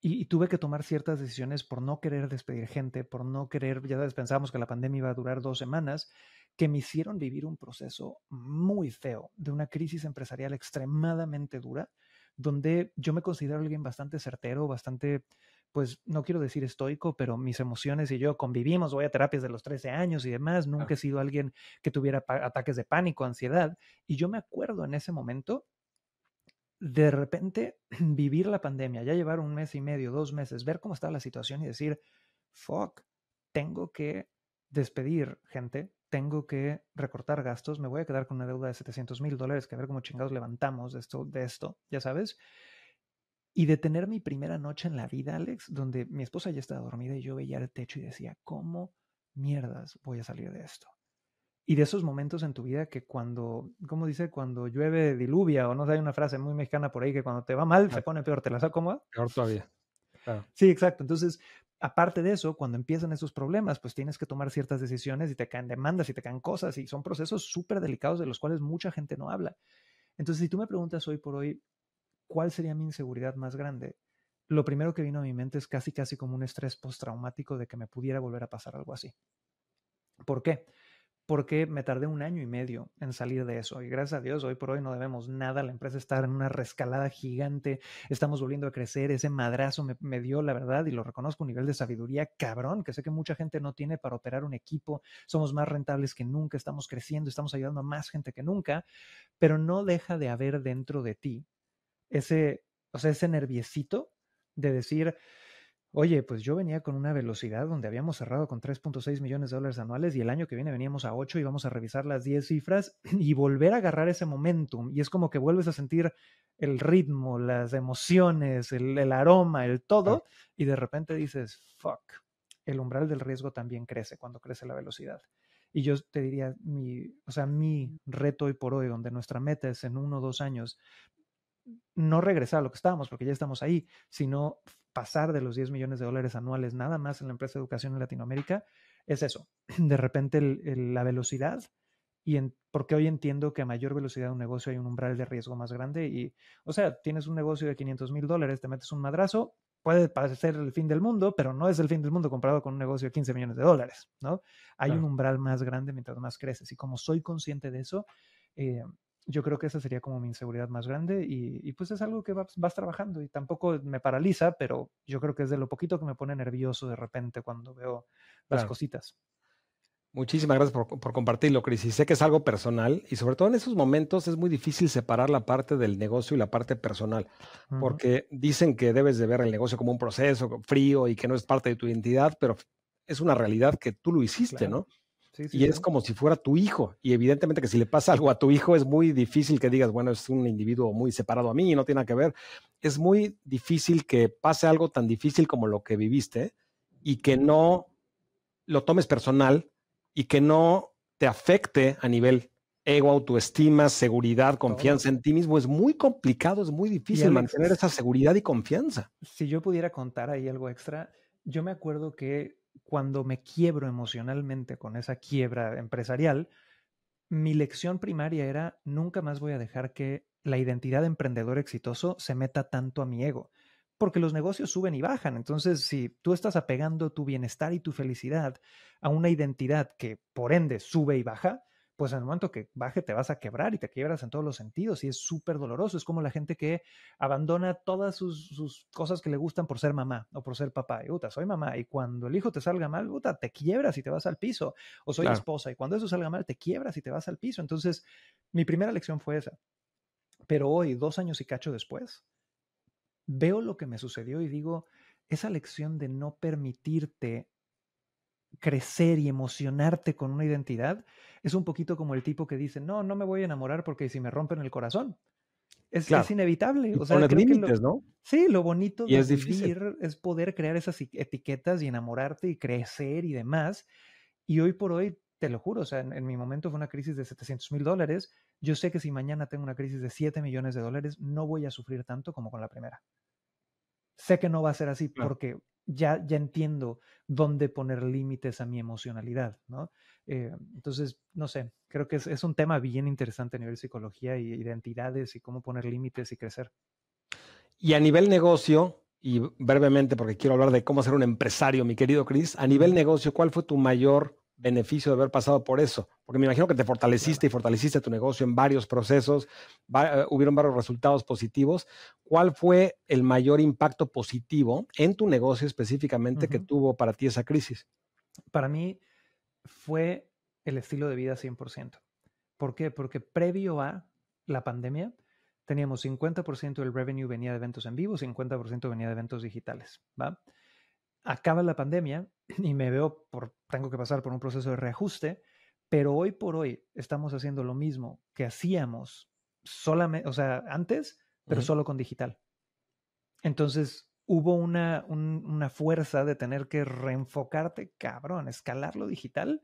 Speaker 2: y, y, tuve que tomar ciertas decisiones por no querer despedir gente, por no querer, ya pensábamos que la pandemia iba a durar dos semanas, que me hicieron vivir un proceso muy feo de una crisis empresarial extremadamente dura donde yo me considero alguien bastante certero, bastante, pues no quiero decir estoico, pero mis emociones y yo convivimos, voy a terapias de los 13 años y demás, nunca he sido alguien que tuviera ataques de pánico, ansiedad, y yo me acuerdo en ese momento de repente vivir la pandemia, ya llevar un mes y medio, dos meses, ver cómo estaba la situación y decir, fuck, tengo que despedir gente, tengo que recortar gastos, me voy a quedar con una deuda de 700 mil dólares, que a ver cómo chingados levantamos de esto, de esto, ya sabes. Y de tener mi primera noche en la vida, Alex, donde mi esposa ya estaba dormida y yo veía el techo y decía, ¿cómo mierdas voy a salir de esto? Y de esos momentos en tu vida que cuando, ¿cómo dice? Cuando llueve, diluvia, o no sé, hay una frase muy mexicana por ahí que cuando te va mal, se pone peor, ¿te la sacó cómoda? Peor todavía. Sí, exacto. Entonces, aparte de eso, cuando empiezan esos problemas, pues tienes que tomar ciertas decisiones y te caen demandas y te caen cosas y son procesos súper delicados de los cuales mucha gente no habla. Entonces, si tú me preguntas hoy por hoy, ¿cuál sería mi inseguridad más grande? Lo primero que vino a mi mente es casi, casi como un estrés postraumático de que me pudiera volver a pasar algo así. ¿Por qué? porque me tardé un año y medio en salir de eso. Y gracias a Dios, hoy por hoy no debemos nada. La empresa está en una rescalada gigante. Estamos volviendo a crecer. Ese madrazo me, dio, la verdad, y lo reconozco, un nivel de sabiduría cabrón, que sé que mucha gente no tiene para operar un equipo. Somos más rentables que nunca, estamos creciendo, estamos ayudando a más gente que nunca, pero no deja de haber dentro de ti ese, o sea, ese nerviecito de decir, Oye, pues yo venía con una velocidad donde habíamos cerrado con 3.6 millones de dólares anuales y el año que viene veníamos a 8 y vamos a revisar las 10 cifras y volver a agarrar ese momentum. Y es como que vuelves a sentir el ritmo, las emociones, el, aroma, el todo, y de repente dices, fuck, el umbral del riesgo también crece cuando crece la velocidad. Y yo te diría, mi, o sea, mi reto hoy por hoy, donde nuestra meta es en uno o dos años, no regresar a lo que estábamos, porque ya estamos ahí, sino pasar de los 10 millones de dólares anuales nada más en la empresa de educación en Latinoamérica es eso, de repente la velocidad y en, porque hoy entiendo que a mayor velocidad de un negocio hay un umbral de riesgo más grande y, o sea, tienes un negocio de 500 mil dólares, te metes un madrazo, puede parecer el fin del mundo, pero no es el fin del mundo comparado con un negocio de 15 millones de dólares, ¿no? Hay un umbral más grande mientras más creces y como soy consciente de eso, eh, yo creo que esa sería como mi inseguridad más grande y, pues es algo que vas, trabajando y tampoco me paraliza, pero yo creo que es de lo poquito que me pone nervioso de repente cuando veo
Speaker 1: las cositas. Muchísimas gracias por, compartirlo, Cris. Y sé que es algo personal y sobre todo en esos momentos es muy difícil separar la parte del negocio y la parte personal, porque dicen que debes de ver el negocio como un proceso frío y que no es parte de tu identidad, pero es una realidad que tú lo hiciste, ¿no? y es como si fuera tu hijo. Y evidentemente que si le pasa algo a tu hijo es muy difícil que digas, bueno, es un individuo muy separado a mí y no tiene nada que ver. Es muy difícil que pase algo tan difícil como lo que viviste y que no lo tomes personal y que no te afecte a nivel ego, autoestima, seguridad, confianza en ti mismo. Es muy complicado, es muy difícil mantener esa seguridad y confianza.
Speaker 2: Si yo pudiera contar ahí algo extra, yo me acuerdo que cuando me quiebro emocionalmente con esa quiebra empresarial, mi lección primaria era nunca más voy a dejar que la identidad de emprendedor exitoso se meta tanto a mi ego, porque los negocios suben y bajan. Entonces, si tú estás apegando tu bienestar y tu felicidad a una identidad que por ende sube y baja, pues en el momento que baje te vas a quebrar y te quiebras en todos los sentidos y es súper doloroso. Es como la gente que abandona todas sus, cosas que le gustan por ser mamá o por ser papá. Y, puta, soy mamá y cuando el hijo te salga mal, puta, te quiebras y te vas al piso. O soy esposa y cuando eso salga mal, te quiebras y te vas al piso. Entonces, mi primera lección fue esa. Pero hoy, dos años y cacho después, veo lo que me sucedió y digo, esa lección de no permitirte crecer y emocionarte con una identidad es un poquito como el tipo que dice, no, no me voy a enamorar porque si me rompen el corazón. Es, inevitable. O límites, ¿no? Sí, lo bonito de es vivir es poder crear esas etiquetas y enamorarte y crecer y demás. Y hoy por hoy, te lo juro, en, mi momento fue una crisis de 700 mil dólares. Yo sé que si mañana tengo una crisis de 7 millones de dólares, no voy a sufrir tanto como con la primera. Sé que no va a ser así porque ya, ya entiendo dónde poner límites a mi emocionalidad, ¿no? Eh, entonces, no sé, creo que es, un tema bien interesante a nivel psicología y identidades y cómo poner límites y crecer.
Speaker 1: Y a nivel negocio, y brevemente porque quiero hablar de cómo ser un empresario, mi querido Cris, a nivel negocio, ¿cuál fue tu mayor beneficio de haber pasado por eso? Porque me imagino que te fortaleciste y fortaleciste tu negocio en varios procesos, hubieron varios resultados positivos. ¿Cuál fue el mayor impacto positivo en tu negocio específicamente que tuvo para ti esa crisis?
Speaker 2: Para mí, fue el estilo de vida 100%. ¿Por qué? Porque previo a la pandemia teníamos 50% del revenue venía de eventos en vivo, 50% venía de eventos digitales, ¿va? Acaba la pandemia y me veo por tengo que pasar por un proceso de reajuste, pero hoy por hoy estamos haciendo lo mismo que hacíamos solamente, o sea, antes, pero solo con digital. Entonces, hubo una, una fuerza de tener que reenfocarte, cabrón, escalar lo digital.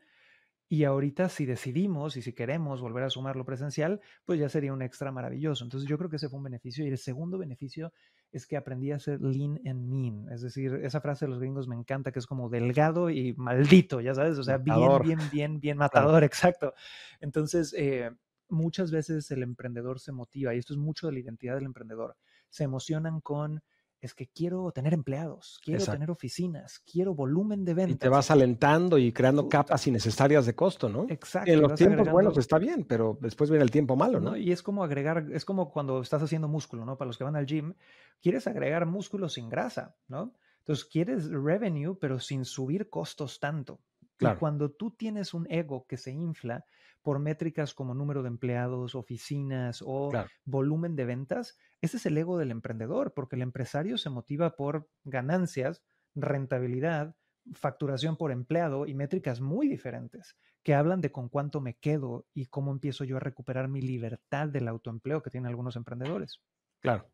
Speaker 2: Y ahorita si decidimos y si queremos volver a sumar lo presencial, pues ya sería un extra maravilloso. Entonces yo creo que ese fue un beneficio. Y el segundo beneficio es que aprendí a ser lean and mean. Es decir, esa frase de los gringos me encanta, que es como delgado y maldito, ya sabes, o sea, bien, bien, bien, bien matador, exacto. Entonces, eh, muchas veces el emprendedor se motiva, y esto es mucho de la identidad del emprendedor, se emocionan con es que quiero tener empleados, quiero tener oficinas, quiero volumen de ventas. Y te
Speaker 1: vas alentando y creando capas innecesarias de costo, ¿no? Exacto. en los tiempos buenos está bien, pero después viene el tiempo malo, ¿no? Y
Speaker 2: es como agregar, es como cuando estás haciendo músculo, ¿no? Para los que van al gym, quieres agregar músculo sin grasa, ¿no? Entonces quieres revenue, pero sin subir costos tanto. Claro. Y cuando tú tienes un ego que se infla por métricas como número de empleados, oficinas o volumen de ventas, ese es el ego del emprendedor, porque el empresario se motiva por ganancias, rentabilidad, facturación por empleado y métricas muy diferentes que hablan de con cuánto me quedo y cómo empiezo yo a recuperar mi libertad del autoempleo que tienen algunos emprendedores.
Speaker 1: Claro.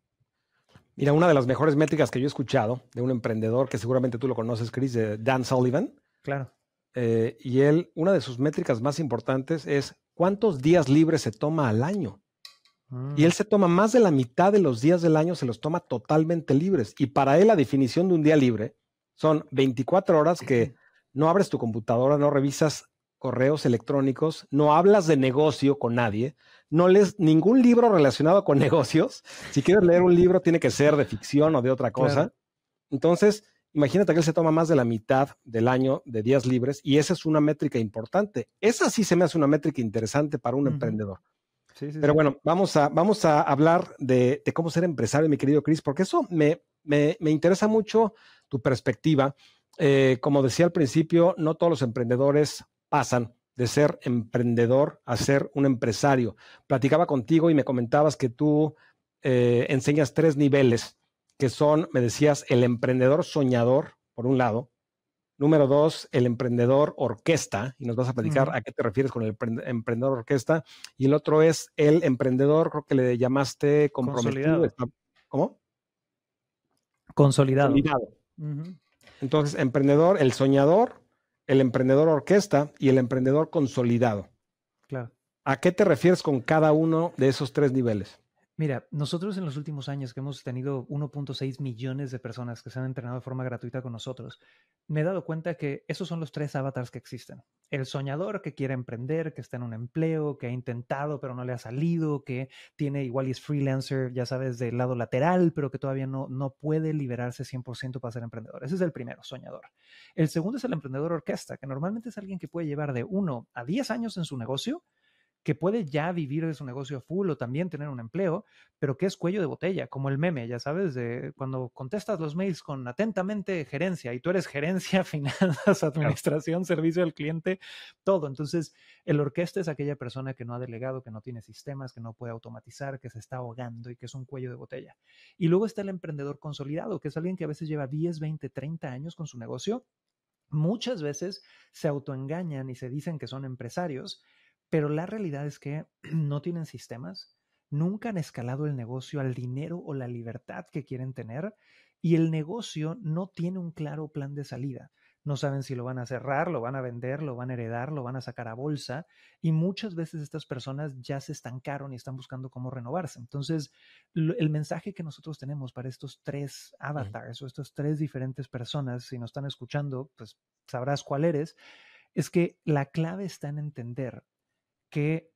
Speaker 1: Mira, una de las mejores métricas que yo he escuchado de un emprendedor que seguramente tú lo conoces, Chris, de Dan Sullivan. Claro. Eh, y él, una de sus métricas más importantes es cuántos días libres se toma al año. Y él se toma más de la mitad de los días del año, se los toma totalmente libres. Y para él la definición de un día libre son 24 horas que no abres tu computadora, no revisas correos electrónicos, no hablas de negocio con nadie, no lees ningún libro relacionado con negocios. Si quieres leer un libro, tiene que ser de ficción o de otra cosa. Entonces, imagínate que él se toma más de la mitad del año de días libres y esa es una métrica importante. Esa sí se me hace una métrica interesante para un emprendedor. Pero bueno, vamos a, vamos a hablar de, cómo ser empresario, mi querido Chris, porque eso me, me, me interesa mucho tu perspectiva. Eh, como decía al principio, no todos los emprendedores pasan de ser emprendedor a ser un empresario. Platicaba contigo y me comentabas que tú eh, enseñas tres niveles, que son, me decías, el emprendedor soñador, por un lado, Número dos, el emprendedor orquesta, y nos vas a platicar a qué te refieres con el emprendedor orquesta. Y el otro es el emprendedor, creo que le llamaste comprometido. ¿Cómo? Consolidado. Consolidado. Entonces, emprendedor, el soñador, el emprendedor orquesta y el emprendedor consolidado. Claro. ¿A qué te refieres con cada uno de esos tres niveles?
Speaker 2: Mira, nosotros en los últimos años que hemos tenido 1.6 millones de personas que se han entrenado de forma gratuita con nosotros, me he dado cuenta que esos son los tres avatars que existen. El soñador que quiere emprender, que está en un empleo, que ha intentado pero no le ha salido, que tiene igual y es freelancer, ya sabes, del lado lateral, pero que todavía no, no puede liberarse 100% para ser emprendedor. Ese es el primero, soñador. El segundo es el emprendedor orquesta, que normalmente es alguien que puede llevar de 1 a 10 años en su negocio que puede ya vivir de su negocio full o también tener un empleo, pero que es cuello de botella, como el meme, ya sabes, de cuando contestas los mails con atentamente gerencia y tú eres gerencia, finanzas, administración, servicio al cliente, todo. Entonces, el orquesta es aquella persona que no ha delegado, que no tiene sistemas, que no puede automatizar, que se está ahogando y que es un cuello de botella. Y luego está el emprendedor consolidado, que es alguien que a veces lleva 10, 20, 30 años con su negocio muchas veces se autoengañan y se dicen que son empresarios pero la realidad es que no tienen sistemas, nunca han escalado el negocio al dinero o la libertad que quieren tener y el negocio no tiene un claro plan de salida. No saben si lo van a cerrar, lo van a vender, lo van a heredar, lo van a sacar a bolsa y muchas veces estas personas ya se estancaron y están buscando cómo renovarse. Entonces, el mensaje que nosotros tenemos para estos tres avatars o estas tres diferentes personas, si nos están escuchando, pues sabrás cuál eres, es que la clave está en entender que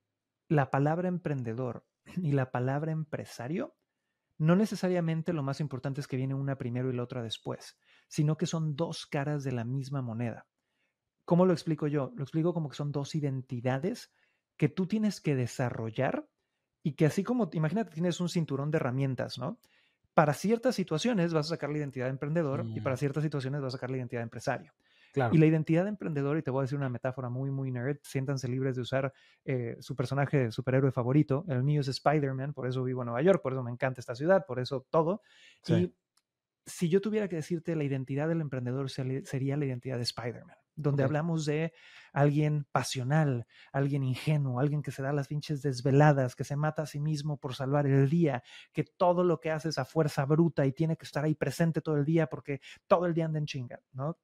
Speaker 2: la palabra emprendedor y la palabra empresario no necesariamente lo más importante es que viene una primero y la otra después, sino que son dos caras de la misma moneda. ¿Cómo lo explico yo? Lo explico como que son dos identidades que tú tienes que desarrollar y que así como, imagínate, tienes un cinturón de herramientas, ¿no? Para ciertas situaciones vas a sacar la identidad de emprendedor y para ciertas situaciones vas a sacar la identidad de empresario. Y la identidad de emprendedor, y te voy a decir una metáfora muy, muy nerd, siéntanse libres de usar eh, su personaje superhéroe favorito. El mío es Spider-Man, por eso vivo en Nueva York, por eso me encanta esta ciudad, por eso todo. Y si yo tuviera que decirte la identidad del emprendedor sería la identidad de Spider-Man, donde hablamos de alguien pasional, alguien ingenuo, alguien que se da las pinches desveladas, que se mata a sí mismo por salvar el día, que todo lo que hace es a fuerza bruta y tiene que estar ahí presente todo el día porque todo el día anda en chinga, ¿no?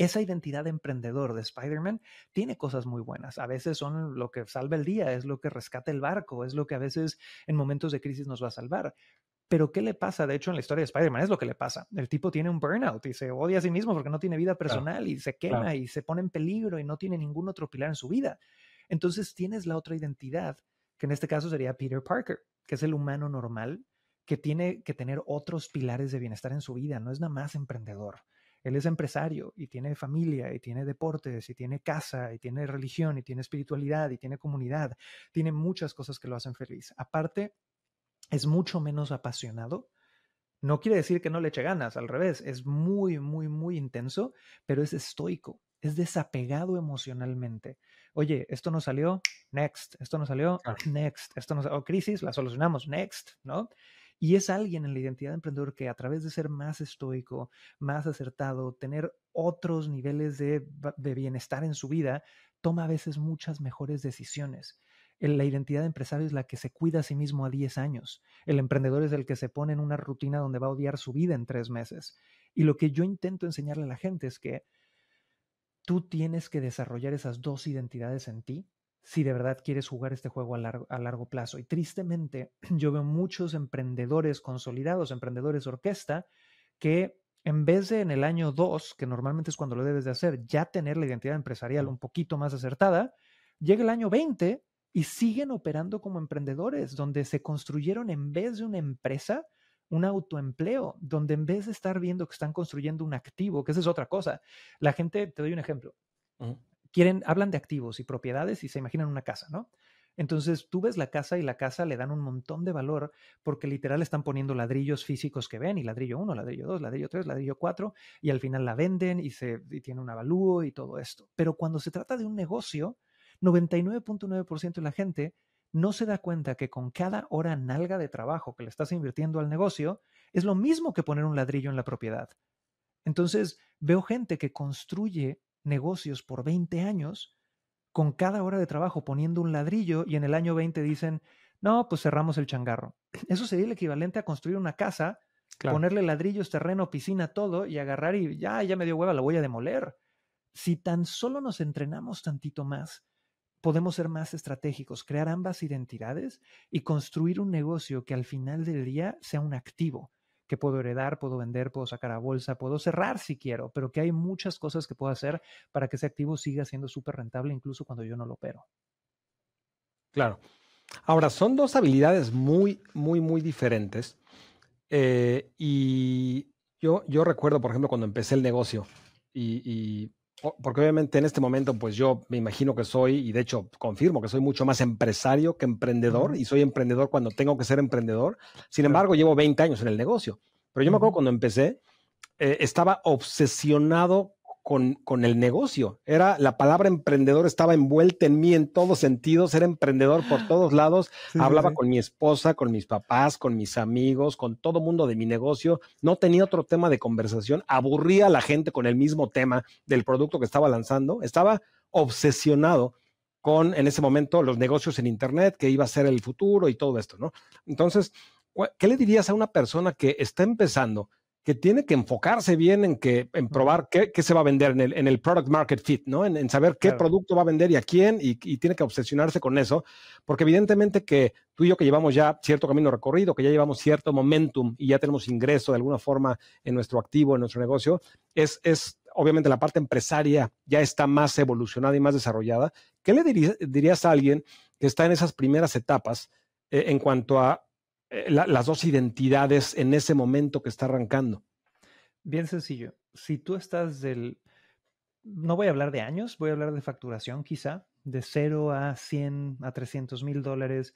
Speaker 2: esa identidad de emprendedor de Spider-Man tiene cosas muy buenas. A veces son lo que salva el día, es lo que rescata el barco, es lo que a veces en momentos de crisis nos va a salvar. Pero ¿qué le pasa? De hecho, en la historia de Spider-Man es lo que le pasa. El tipo tiene un burnout y se odia a sí mismo porque no tiene vida personal y se quema y se pone en peligro y no tiene ningún otro pilar en su vida. Entonces tienes la otra identidad, que en este caso sería Peter Parker, que es el humano normal que tiene que tener otros pilares de bienestar en su vida, no es nada más emprendedor él es empresario y tiene familia y tiene deportes y tiene casa y tiene religión y tiene espiritualidad y tiene comunidad, tiene muchas cosas que lo hacen feliz. Aparte, es mucho menos apasionado. No quiere decir que no le eche ganas, al revés, es muy, muy, muy intenso, pero es estoico, es desapegado emocionalmente. Oye, esto no salió, next, esto no salió, next, esto no salió, crisis, la solucionamos, next, ¿no? Y es alguien en la identidad de emprendedor que a través de ser más estoico, más acertado, tener otros niveles de, bienestar en su vida, toma a veces muchas mejores decisiones. La identidad de empresario es la que se cuida a sí mismo a 10 años. El emprendedor es el que se pone en una rutina donde va a odiar su vida en tres meses. Y lo que yo intento enseñarle a la gente es que tú tienes que desarrollar esas dos identidades en ti si de verdad quieres jugar este juego a largo, plazo. Y tristemente, yo veo muchos emprendedores consolidados, emprendedores orquesta, que en vez de en el año 2, que normalmente es cuando lo debes de hacer, ya tener la identidad empresarial un poquito más acertada, llega el año 20 y siguen operando como emprendedores, donde se construyeron en vez de una empresa, un autoempleo, donde en vez de estar viendo que están construyendo un activo, que esa es otra cosa, la gente, te doy un ejemplo, quieren, hablan de activos y propiedades y se imaginan una casa, ¿no? Entonces tú ves la casa y la casa le dan un montón de valor porque literal están poniendo ladrillos físicos que ven y ladrillo 1, ladrillo 2, ladrillo 3, ladrillo 4 y al final la venden y, se, y tiene un avalúo y todo esto. Pero cuando se trata de un negocio, 99.9% de la gente no se da cuenta que con cada hora nalga de trabajo que le estás invirtiendo al negocio es lo mismo que poner un ladrillo en la propiedad. Entonces veo gente que construye negocios por 20 años con cada hora de trabajo poniendo un ladrillo y en el año 20 dicen, no, pues cerramos el changarro. Eso sería el equivalente a construir una casa, ponerle ladrillos, terreno, piscina, todo y agarrar y ya, ya me dio hueva, la voy a demoler. Si tan solo nos entrenamos tantito más, podemos ser más estratégicos, crear ambas identidades y construir un negocio que al final del día sea un activo, que puedo heredar, puedo vender, puedo sacar a bolsa, puedo cerrar si quiero, pero que hay muchas cosas que puedo hacer para que ese activo siga siendo súper rentable incluso cuando yo no lo opero.
Speaker 1: Claro. Ahora, son dos habilidades muy, muy, muy diferentes. Eh, y yo, yo recuerdo, por ejemplo, cuando empecé el negocio y porque obviamente en este momento, pues yo me imagino que soy, y de hecho confirmo que soy mucho más empresario que emprendedor, y soy emprendedor cuando tengo que ser emprendedor. Sin embargo, llevo 20 años en el negocio. Pero yo me acuerdo cuando empecé, eh, estaba obsesionado con, el negocio. Era la palabra emprendedor estaba envuelta en mí en todos sentidos, era emprendedor por todos lados. Hablaba con mi esposa, con mis papás, con mis amigos, con todo el mundo de mi negocio. No tenía otro tema de conversación. Aburría a la gente con el mismo tema del producto que estaba lanzando. Estaba obsesionado con en ese momento los negocios en internet, que iba a ser el futuro y todo esto, ¿no? Entonces, ¿qué le dirías a una persona que está empezando? que tiene que enfocarse bien en que en probar qué, qué se va a vender en el, product market fit, ¿no? En, saber qué producto va a vender y a quién, y, tiene que obsesionarse con eso, porque evidentemente que tú y yo que llevamos ya cierto camino recorrido, que ya llevamos cierto momentum y ya tenemos ingreso de alguna forma en nuestro activo, en nuestro negocio, es, es obviamente la parte empresaria ya está más evolucionada y más desarrollada. ¿Qué le dirías, a alguien que está en esas primeras etapas eh, en cuanto a eh, las dos identidades en ese momento que está arrancando?
Speaker 2: Bien sencillo. Si tú estás del, no voy a hablar de años, voy a hablar de facturación quizá, de 0 a 100 a 300 mil dólares,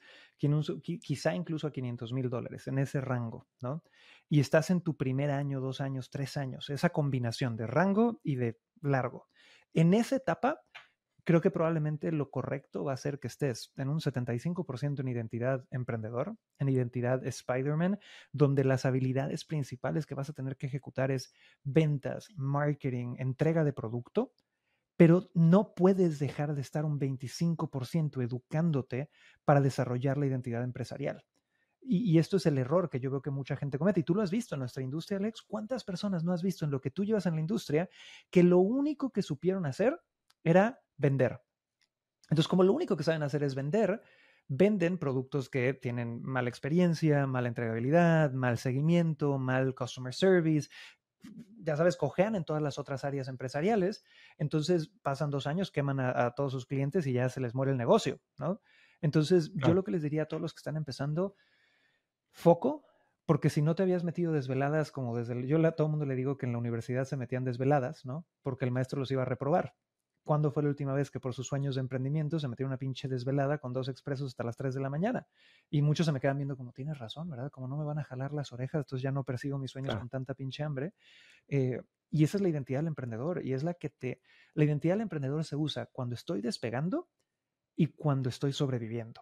Speaker 2: quizá incluso a 500 mil dólares, en ese rango, ¿no? Y estás en tu primer año, dos años, tres años, esa combinación de rango y de largo. En esa etapa, creo que probablemente lo correcto va a ser que estés en un 75% en identidad emprendedor, en identidad Spider-Man, donde las habilidades principales que vas a tener que ejecutar es ventas, marketing, entrega de producto, pero no puedes dejar de estar un 25% educándote para desarrollar la identidad empresarial. Y, y, esto es el error que yo veo que mucha gente comete. Y tú lo has visto en nuestra industria, Alex. ¿Cuántas personas no has visto en lo que tú llevas en la industria que lo único que supieron hacer era vender. Entonces, como lo único que saben hacer es vender, venden productos que tienen mala experiencia, mala entregabilidad, mal seguimiento, mal customer service. Ya sabes, cojean en todas las otras áreas empresariales. Entonces pasan dos años, queman a, todos sus clientes y ya se les muere el negocio, ¿no? Entonces, yo lo que les diría a todos los que están empezando, foco, porque si no te habías metido desveladas, como desde el, yo a todo el mundo le digo que en la universidad se metían desveladas, ¿no? Porque el maestro los iba a reprobar. ¿Cuándo fue la última vez que por sus sueños de emprendimiento se metió una pinche desvelada con dos expresos hasta las 3 de la mañana? Y muchos se me quedan viendo como, tienes razón, ¿verdad? Como no me van a jalar las orejas, entonces ya no persigo mis sueños con tanta pinche hambre. Eh, y esa es la identidad del emprendedor y es la que te... La identidad del emprendedor se usa cuando estoy despegando y cuando estoy sobreviviendo.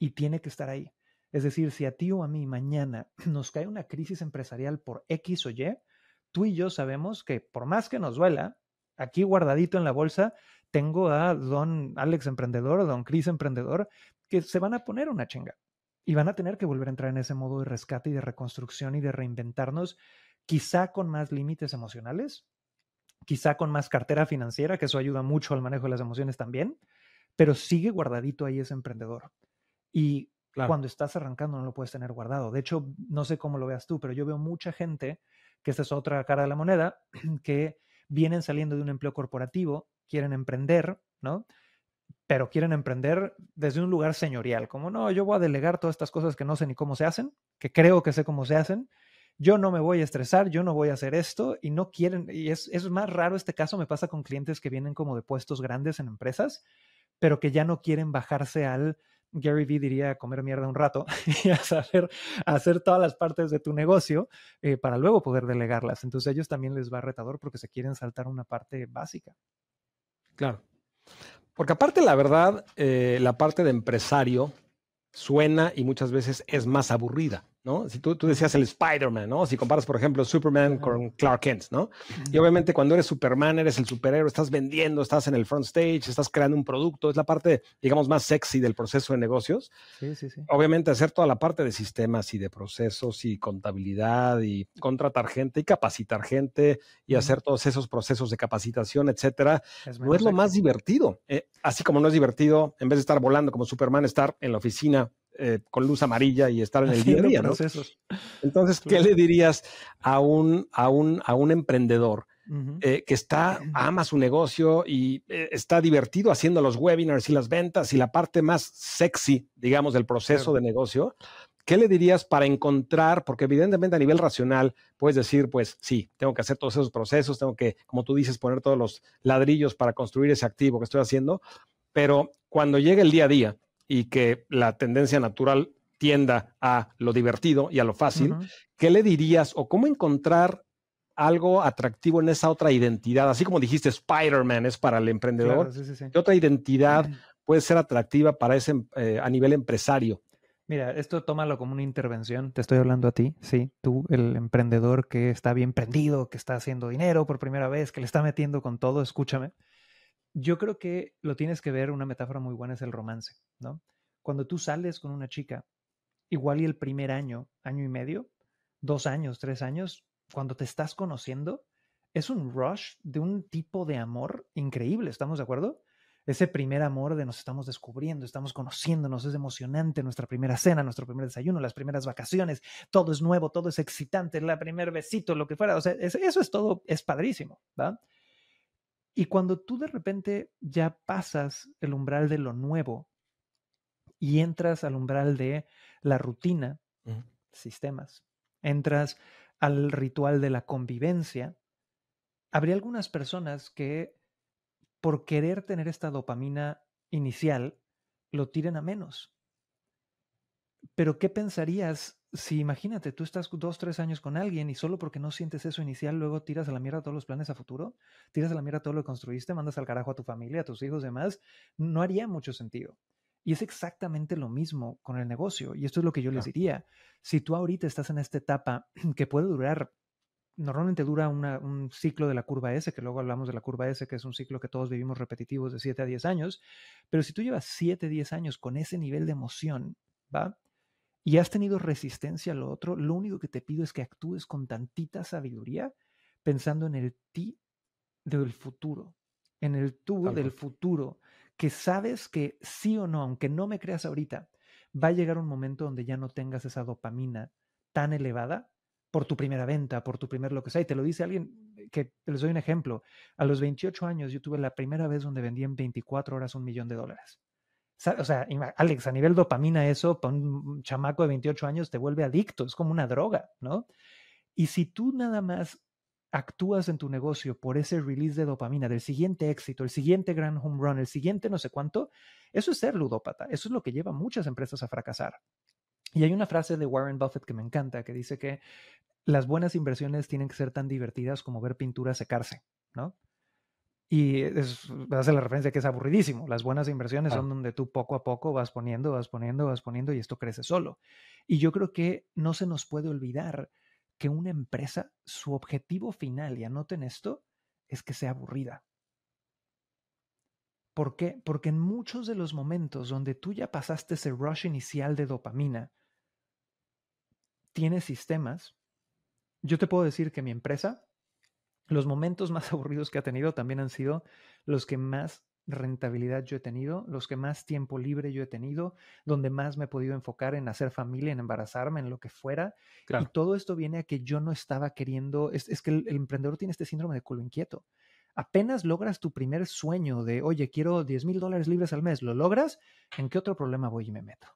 Speaker 2: Y tiene que estar ahí. Es decir, si a ti o a mí mañana nos cae una crisis empresarial por X o Y, tú y yo sabemos que por más que nos duela, aquí guardadito en la bolsa, tengo a don Alex Emprendedor o don Chris Emprendedor, que se van a poner una chinga y van a tener que volver a entrar en ese modo de rescate y de reconstrucción y de reinventarnos, quizá con más límites emocionales, quizá con más cartera financiera, que eso ayuda mucho al manejo de las emociones también, pero sigue guardadito ahí ese emprendedor. Y cuando estás arrancando no lo puedes tener guardado. De hecho, no sé cómo lo veas tú, pero yo veo mucha gente, que esta es otra cara de la moneda, que vienen saliendo de un empleo corporativo, quieren emprender, ¿no? Pero quieren emprender desde un lugar señorial, como no, yo voy a delegar todas estas cosas que no sé ni cómo se hacen, que creo que sé cómo se hacen, yo no me voy a estresar, yo no voy a hacer esto y no quieren, y es, es más raro este caso, me pasa con clientes que vienen como de puestos grandes en empresas, pero que ya no quieren bajarse al Gary Vee diría comer mierda un rato y a hacer todas las partes de tu negocio eh, para luego poder delegarlas. Entonces a ellos también les va retador porque se quieren saltar una parte básica.
Speaker 1: Claro. Porque aparte, la verdad, eh, la parte de empresario suena y muchas veces es más aburrida. ¿no? Si tú, tú decías el Spider-Man, ¿no? Si comparas, por ejemplo, Superman con Clark Kent, ¿no? Y obviamente cuando eres Superman, eres el superhéroe, estás vendiendo, estás en el front stage, estás creando un producto, es la parte, digamos, más sexy del proceso de negocios. Sí, sí, sí. Obviamente hacer toda la parte de sistemas y de procesos y contabilidad y contratar gente y capacitar gente y hacer todos esos procesos de capacitación, etcétera, no es lo más divertido. Eh, así como no es divertido, en vez de estar volando como Superman, estar en la oficina eh, con luz amarilla y estar en el día a día. ¿no? Entonces, ¿qué le dirías a un, a un, a un emprendedor eh, que está, ama su negocio y eh, está divertido haciendo los webinars y las ventas y la parte más sexy, digamos, del proceso de negocio? ¿Qué le dirías para encontrar? Porque evidentemente a nivel racional puedes decir, pues sí, tengo que hacer todos esos procesos, tengo que, como tú dices, poner todos los ladrillos para construir ese activo que estoy haciendo, pero cuando llega el día a día, y que la tendencia natural tienda a lo divertido y a lo fácil, ¿qué le dirías o cómo encontrar algo atractivo en esa otra identidad? Así como dijiste, Spider-Man es para el emprendedor. ¿Qué otra identidad puede ser atractiva para ese eh, a nivel empresario?
Speaker 2: Mira, esto tómalo como una intervención.
Speaker 1: Te estoy hablando a ti, sí. Tú, el
Speaker 2: emprendedor que está bien prendido, que está haciendo dinero por primera vez, que le está metiendo con todo, escúchame yo creo que lo tienes que ver, una metáfora muy buena es el romance, ¿no? Cuando tú sales con una chica, igual y el primer año, año y medio, dos años, tres años, cuando te estás conociendo, es un rush de un tipo de amor increíble, ¿estamos de acuerdo? Ese primer amor de nos estamos descubriendo, estamos conociéndonos, es emocionante nuestra primera cena, nuestro primer desayuno, las primeras vacaciones, todo es nuevo, todo es excitante, el primer besito, lo que fuera, o sea, eso es todo, es padrísimo, ¿va? Y cuando tú de repente ya pasas el umbral de lo nuevo y entras al umbral de la rutina, sistemas, entras al ritual de la convivencia, habría algunas personas que por querer tener esta dopamina inicial, lo tiren a menos. Pero ¿qué pensarías si imagínate, tú estás dos, tres años con alguien y solo porque no sientes eso inicial, luego tiras a la mierda todos los planes a futuro, tiras a la mierda todo lo que construiste, mandas al carajo a tu familia, a tus hijos y demás, no haría mucho sentido. Y es exactamente lo mismo con el negocio. Y esto es lo que yo les diría. Si tú ahorita estás en esta etapa que puede durar normalmente dura un ciclo de la curva S, que luego hablamos de la curva S, que es un ciclo que todos vivimos repetitivos de 7 a 10 años, pero si tú llevas 7, 10 años con ese nivel de emoción, ¿va? y has tenido resistencia a lo otro, lo único que te pido es que actúes con tantita sabiduría pensando en el ti del futuro, en el tú del futuro, que sabes que sí o no, aunque no me creas ahorita, va a llegar un momento donde ya no tengas esa dopamina tan elevada por tu primera venta, por tu primer lo que sea. Y te lo dice alguien que les doy un ejemplo. A los 28 años yo tuve la primera vez donde vendí en 24 horas un millón de dólares. O sea, Alex, a nivel dopamina eso, para un chamaco de 28 años te vuelve adicto, es como una droga, ¿no? Y si tú nada más actúas en tu negocio por ese release de dopamina, del siguiente éxito, el siguiente gran home run, el siguiente no sé cuánto, eso es ser ludópata, eso es lo que lleva a muchas empresas a fracasar. Y hay una frase de Warren Buffett que me encanta, que dice que las buenas inversiones tienen que ser tan divertidas como ver pintura secarse, ¿no? Y es, hace la referencia que es aburridísimo. Las buenas inversiones son donde tú poco a poco vas poniendo, vas poniendo, vas poniendo y esto crece solo. Y yo creo que no se nos puede olvidar que una empresa, su objetivo final, y anoten esto, es que sea aburrida. ¿Por qué? Porque en muchos de los momentos donde tú ya pasaste ese rush inicial de dopamina, tienes sistemas. Yo te puedo decir que mi empresa los momentos más aburridos que ha tenido también han sido los que más rentabilidad yo he tenido, los que más tiempo libre yo he tenido, donde más me he podido enfocar en hacer familia, en embarazarme, en lo que fuera. Y todo esto viene a que yo no estaba queriendo, es, que el, el, emprendedor tiene este síndrome de culo inquieto. Apenas logras tu primer sueño de, oye, quiero 10 mil dólares libres al mes, lo logras, ¿en qué otro problema voy y me meto?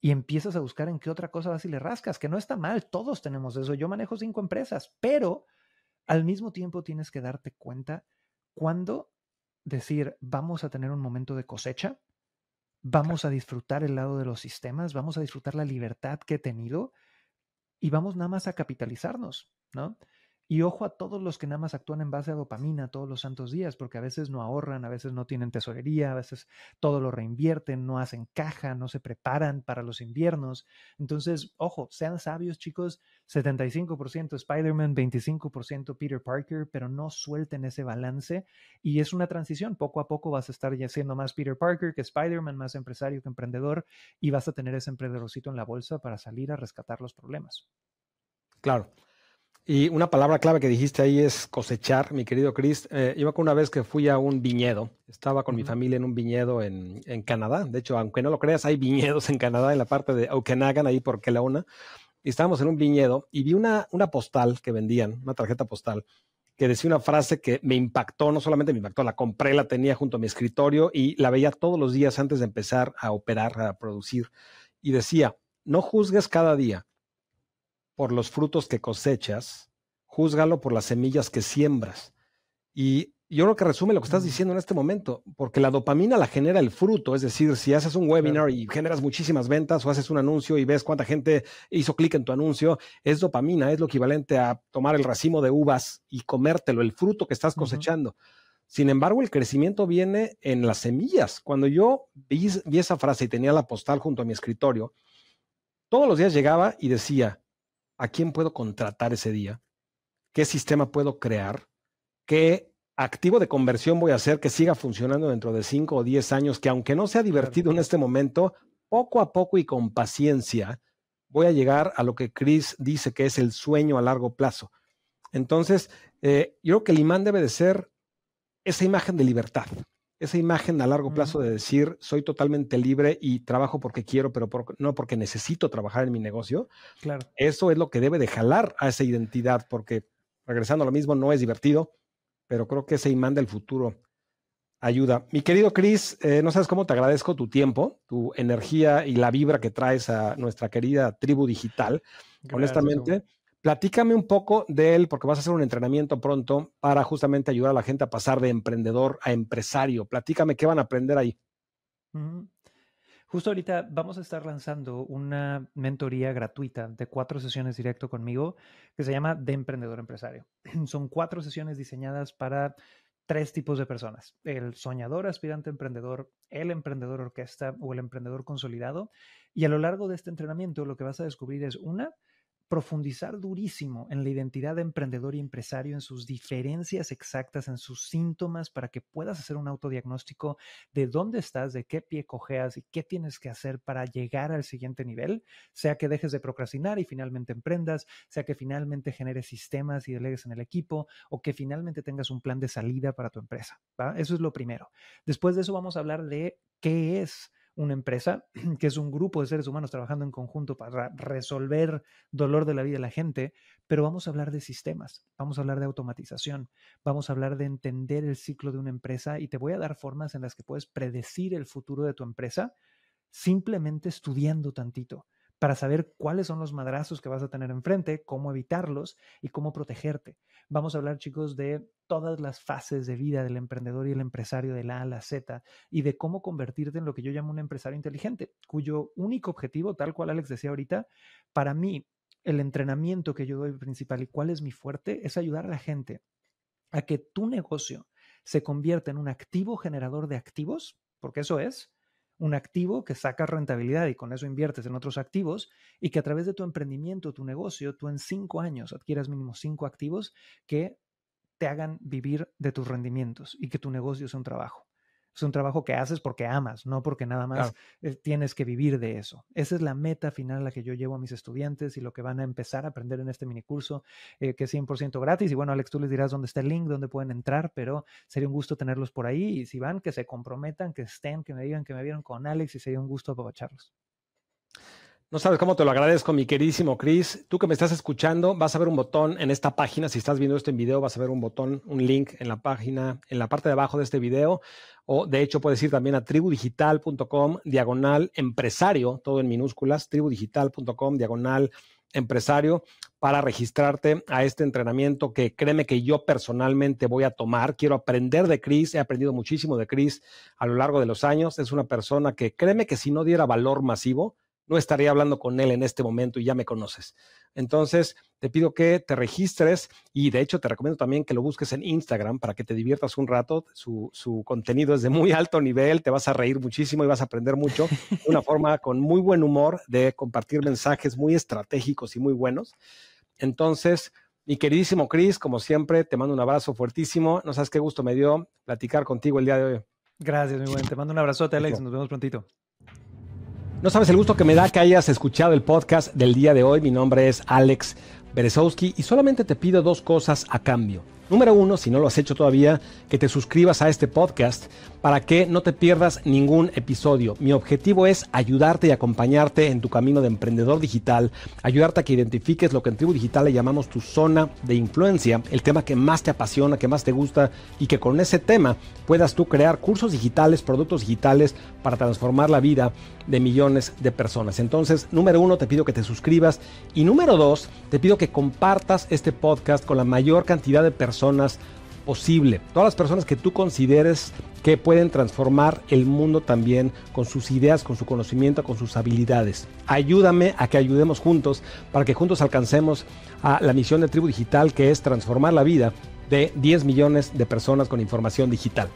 Speaker 2: Y empiezas a buscar en qué otra cosa vas y le rascas, que no está mal, todos tenemos eso, yo manejo cinco empresas, pero al mismo tiempo tienes que darte cuenta cuando decir, vamos a tener un momento de cosecha, vamos a disfrutar el lado de los sistemas, vamos a disfrutar la libertad que he tenido y vamos nada más a capitalizarnos, ¿no? Y ojo a todos los que nada más actúan en base a dopamina todos los santos días, porque a veces no ahorran, a veces no tienen tesorería, a veces todo lo reinvierten, no hacen caja, no se preparan para los inviernos. Entonces, ojo, sean sabios chicos, 75% Spider-Man, 25% Peter Parker, pero no suelten ese balance y es una transición. Poco a poco vas a estar ya siendo más Peter Parker que Spider-Man, más empresario que emprendedor y vas a tener ese emprendedorcito en la bolsa para salir a rescatar los problemas.
Speaker 1: Claro. Y una palabra clave que dijiste ahí es cosechar, mi querido Chris. Eh, yo me una vez que fui a un viñedo, estaba con mi familia en un viñedo en, Canadá. De hecho, aunque no lo creas, hay viñedos en Canadá, en la parte de Okanagan, ahí por Kelowna. Y estábamos en un viñedo y vi una, una postal que vendían, una tarjeta postal, que decía una frase que me impactó, no solamente me impactó, la compré, la tenía junto a mi escritorio y la veía todos los días antes de empezar a operar, a producir. Y decía, no juzgues cada día, por los frutos que cosechas, júzgalo por las semillas que siembras. Y yo creo que resume lo que estás mm. diciendo en este momento, porque la dopamina la genera el fruto, es decir, si haces un webinar y generas muchísimas ventas o haces un anuncio y ves cuánta gente hizo clic en tu anuncio, es dopamina, es lo equivalente a tomar el racimo de uvas y comértelo, el fruto que estás cosechando. Sin embargo, el crecimiento viene en las semillas. Cuando yo vi, esa frase y tenía la postal junto a mi escritorio, todos los días llegaba y decía, a quién puedo contratar ese día, qué sistema puedo crear, qué activo de conversión voy a hacer que siga funcionando dentro de 5 o 10 años, que aunque no sea divertido en este momento, poco a poco y con paciencia voy a llegar a lo que Chris dice que es el sueño a largo plazo. Entonces, eh, yo creo que el imán debe de ser esa imagen de libertad, esa imagen a largo plazo de decir, soy totalmente libre y trabajo porque quiero, pero no porque necesito trabajar en mi negocio, claro. eso es lo que debe de jalar a esa identidad, porque regresando a lo mismo, no es divertido, pero creo que ese imán del futuro ayuda. Mi querido Cris, eh, no sabes cómo te agradezco tu tiempo, tu energía y la vibra que traes a nuestra querida tribu digital. Honestamente, Platícame un poco de él, porque vas a hacer un entrenamiento pronto para justamente ayudar a la gente a pasar de emprendedor a empresario. Platícame qué van a aprender ahí.
Speaker 2: Justo ahorita vamos a estar lanzando una mentoría gratuita de cuatro sesiones directo conmigo que se llama De Emprendedor Empresario. Son cuatro sesiones diseñadas para tres tipos de personas, el soñador, aspirante emprendedor, el emprendedor orquesta o el emprendedor consolidado. Y a lo largo de este entrenamiento lo que vas a descubrir es una, profundizar durísimo en la identidad de emprendedor y empresario, en sus diferencias exactas, en sus síntomas, para que puedas hacer un autodiagnóstico de dónde estás, de qué pie cojeas y qué tienes que hacer para llegar al siguiente nivel, sea que dejes de procrastinar y finalmente emprendas, sea que finalmente generes sistemas y delegues en el equipo, o que finalmente tengas un plan de salida para tu empresa. Eso es lo primero. Después de eso vamos a hablar de qué es una empresa, que es un grupo de seres humanos trabajando en conjunto para resolver dolor de la vida de la gente, pero vamos a hablar de sistemas, vamos a hablar de automatización, vamos a hablar de entender el ciclo de una empresa y te voy a dar formas en las que puedes predecir el futuro de tu empresa simplemente estudiando tantito para saber cuáles son los madrazos que vas a tener enfrente, cómo evitarlos y cómo protegerte. Vamos a hablar, chicos, de todas las fases de vida del emprendedor y el empresario de la A a la Z y de cómo convertirte en lo que yo llamo un empresario inteligente, cuyo único objetivo, tal cual Alex decía ahorita, para mí, el entrenamiento que yo doy principal y cuál es mi fuerte es ayudar a la gente a que tu negocio se convierta en un activo generador de activos, porque eso es, un activo que saca rentabilidad y con eso inviertes en otros activos y que a través de tu emprendimiento, tu negocio, tú en cinco años adquieras mínimo cinco activos que te hagan vivir de tus rendimientos y que tu negocio sea un trabajo. Es un trabajo que haces porque amas, no porque nada más eh, tienes que vivir de eso. Esa es la meta final a la que yo llevo a mis estudiantes y lo que van a empezar a aprender en este minicurso, curso, eh, que es 100% gratis. Y bueno, Alex, tú les dirás dónde está el link, dónde pueden entrar, pero sería un gusto tenerlos por ahí. Y si van, que se comprometan, que estén, que me digan que me vieron con Alex y sería un gusto aprovecharlos.
Speaker 1: No sabes cómo te lo agradezco, mi queridísimo Chris. Tú que me estás escuchando, vas a ver un botón en esta página. Si estás viendo esto en video, vas a ver un botón, un link en la página, en la parte de abajo de este video. O de hecho, puedes ir también a tribudigital.com, diagonal empresario, todo en minúsculas, tribudigital.com, diagonal empresario, para registrarte a este entrenamiento que créeme que yo personalmente voy a tomar. Quiero aprender de Chris, he aprendido muchísimo de Chris a lo largo de los años. Es una persona que créeme que si no diera valor masivo, no estaría hablando con él en este momento y ya me conoces. Entonces, te pido que te registres y de hecho te recomiendo también que lo busques en Instagram para que te diviertas un rato. Su, contenido es de muy alto nivel, te vas a reír muchísimo y vas a aprender mucho. Una forma con muy buen humor de compartir mensajes muy estratégicos y muy buenos. Entonces, mi queridísimo Chris, como siempre, te mando un abrazo fuertísimo. No sabes qué gusto me dio platicar contigo el día de hoy.
Speaker 2: Gracias, mi buen. Te mando un abrazote, Alex. Nos vemos prontito.
Speaker 1: No sabes el gusto que me da que hayas escuchado el podcast del día de hoy. Mi nombre es Alex Berezovsky y solamente te pido dos cosas a cambio. Número uno, si no lo has hecho todavía, que te suscribas a este podcast para que no te pierdas ningún episodio. Mi objetivo es ayudarte y acompañarte en tu camino de emprendedor digital, ayudarte a que identifiques lo que en Tribu Digital le llamamos tu zona de influencia, el tema que más te apasiona, que más te gusta y que con ese tema puedas tú crear cursos digitales, productos digitales para transformar la vida de millones de personas. Entonces, número uno, te pido que te suscribas y número dos, te pido que compartas este podcast con la mayor cantidad de personas personas posible. Todas las personas que tú consideres que pueden transformar el mundo también con sus ideas, con su conocimiento, con sus habilidades. Ayúdame a que ayudemos juntos para que juntos alcancemos a la misión de Tribu Digital que es transformar la vida de 10 millones de personas con información digital.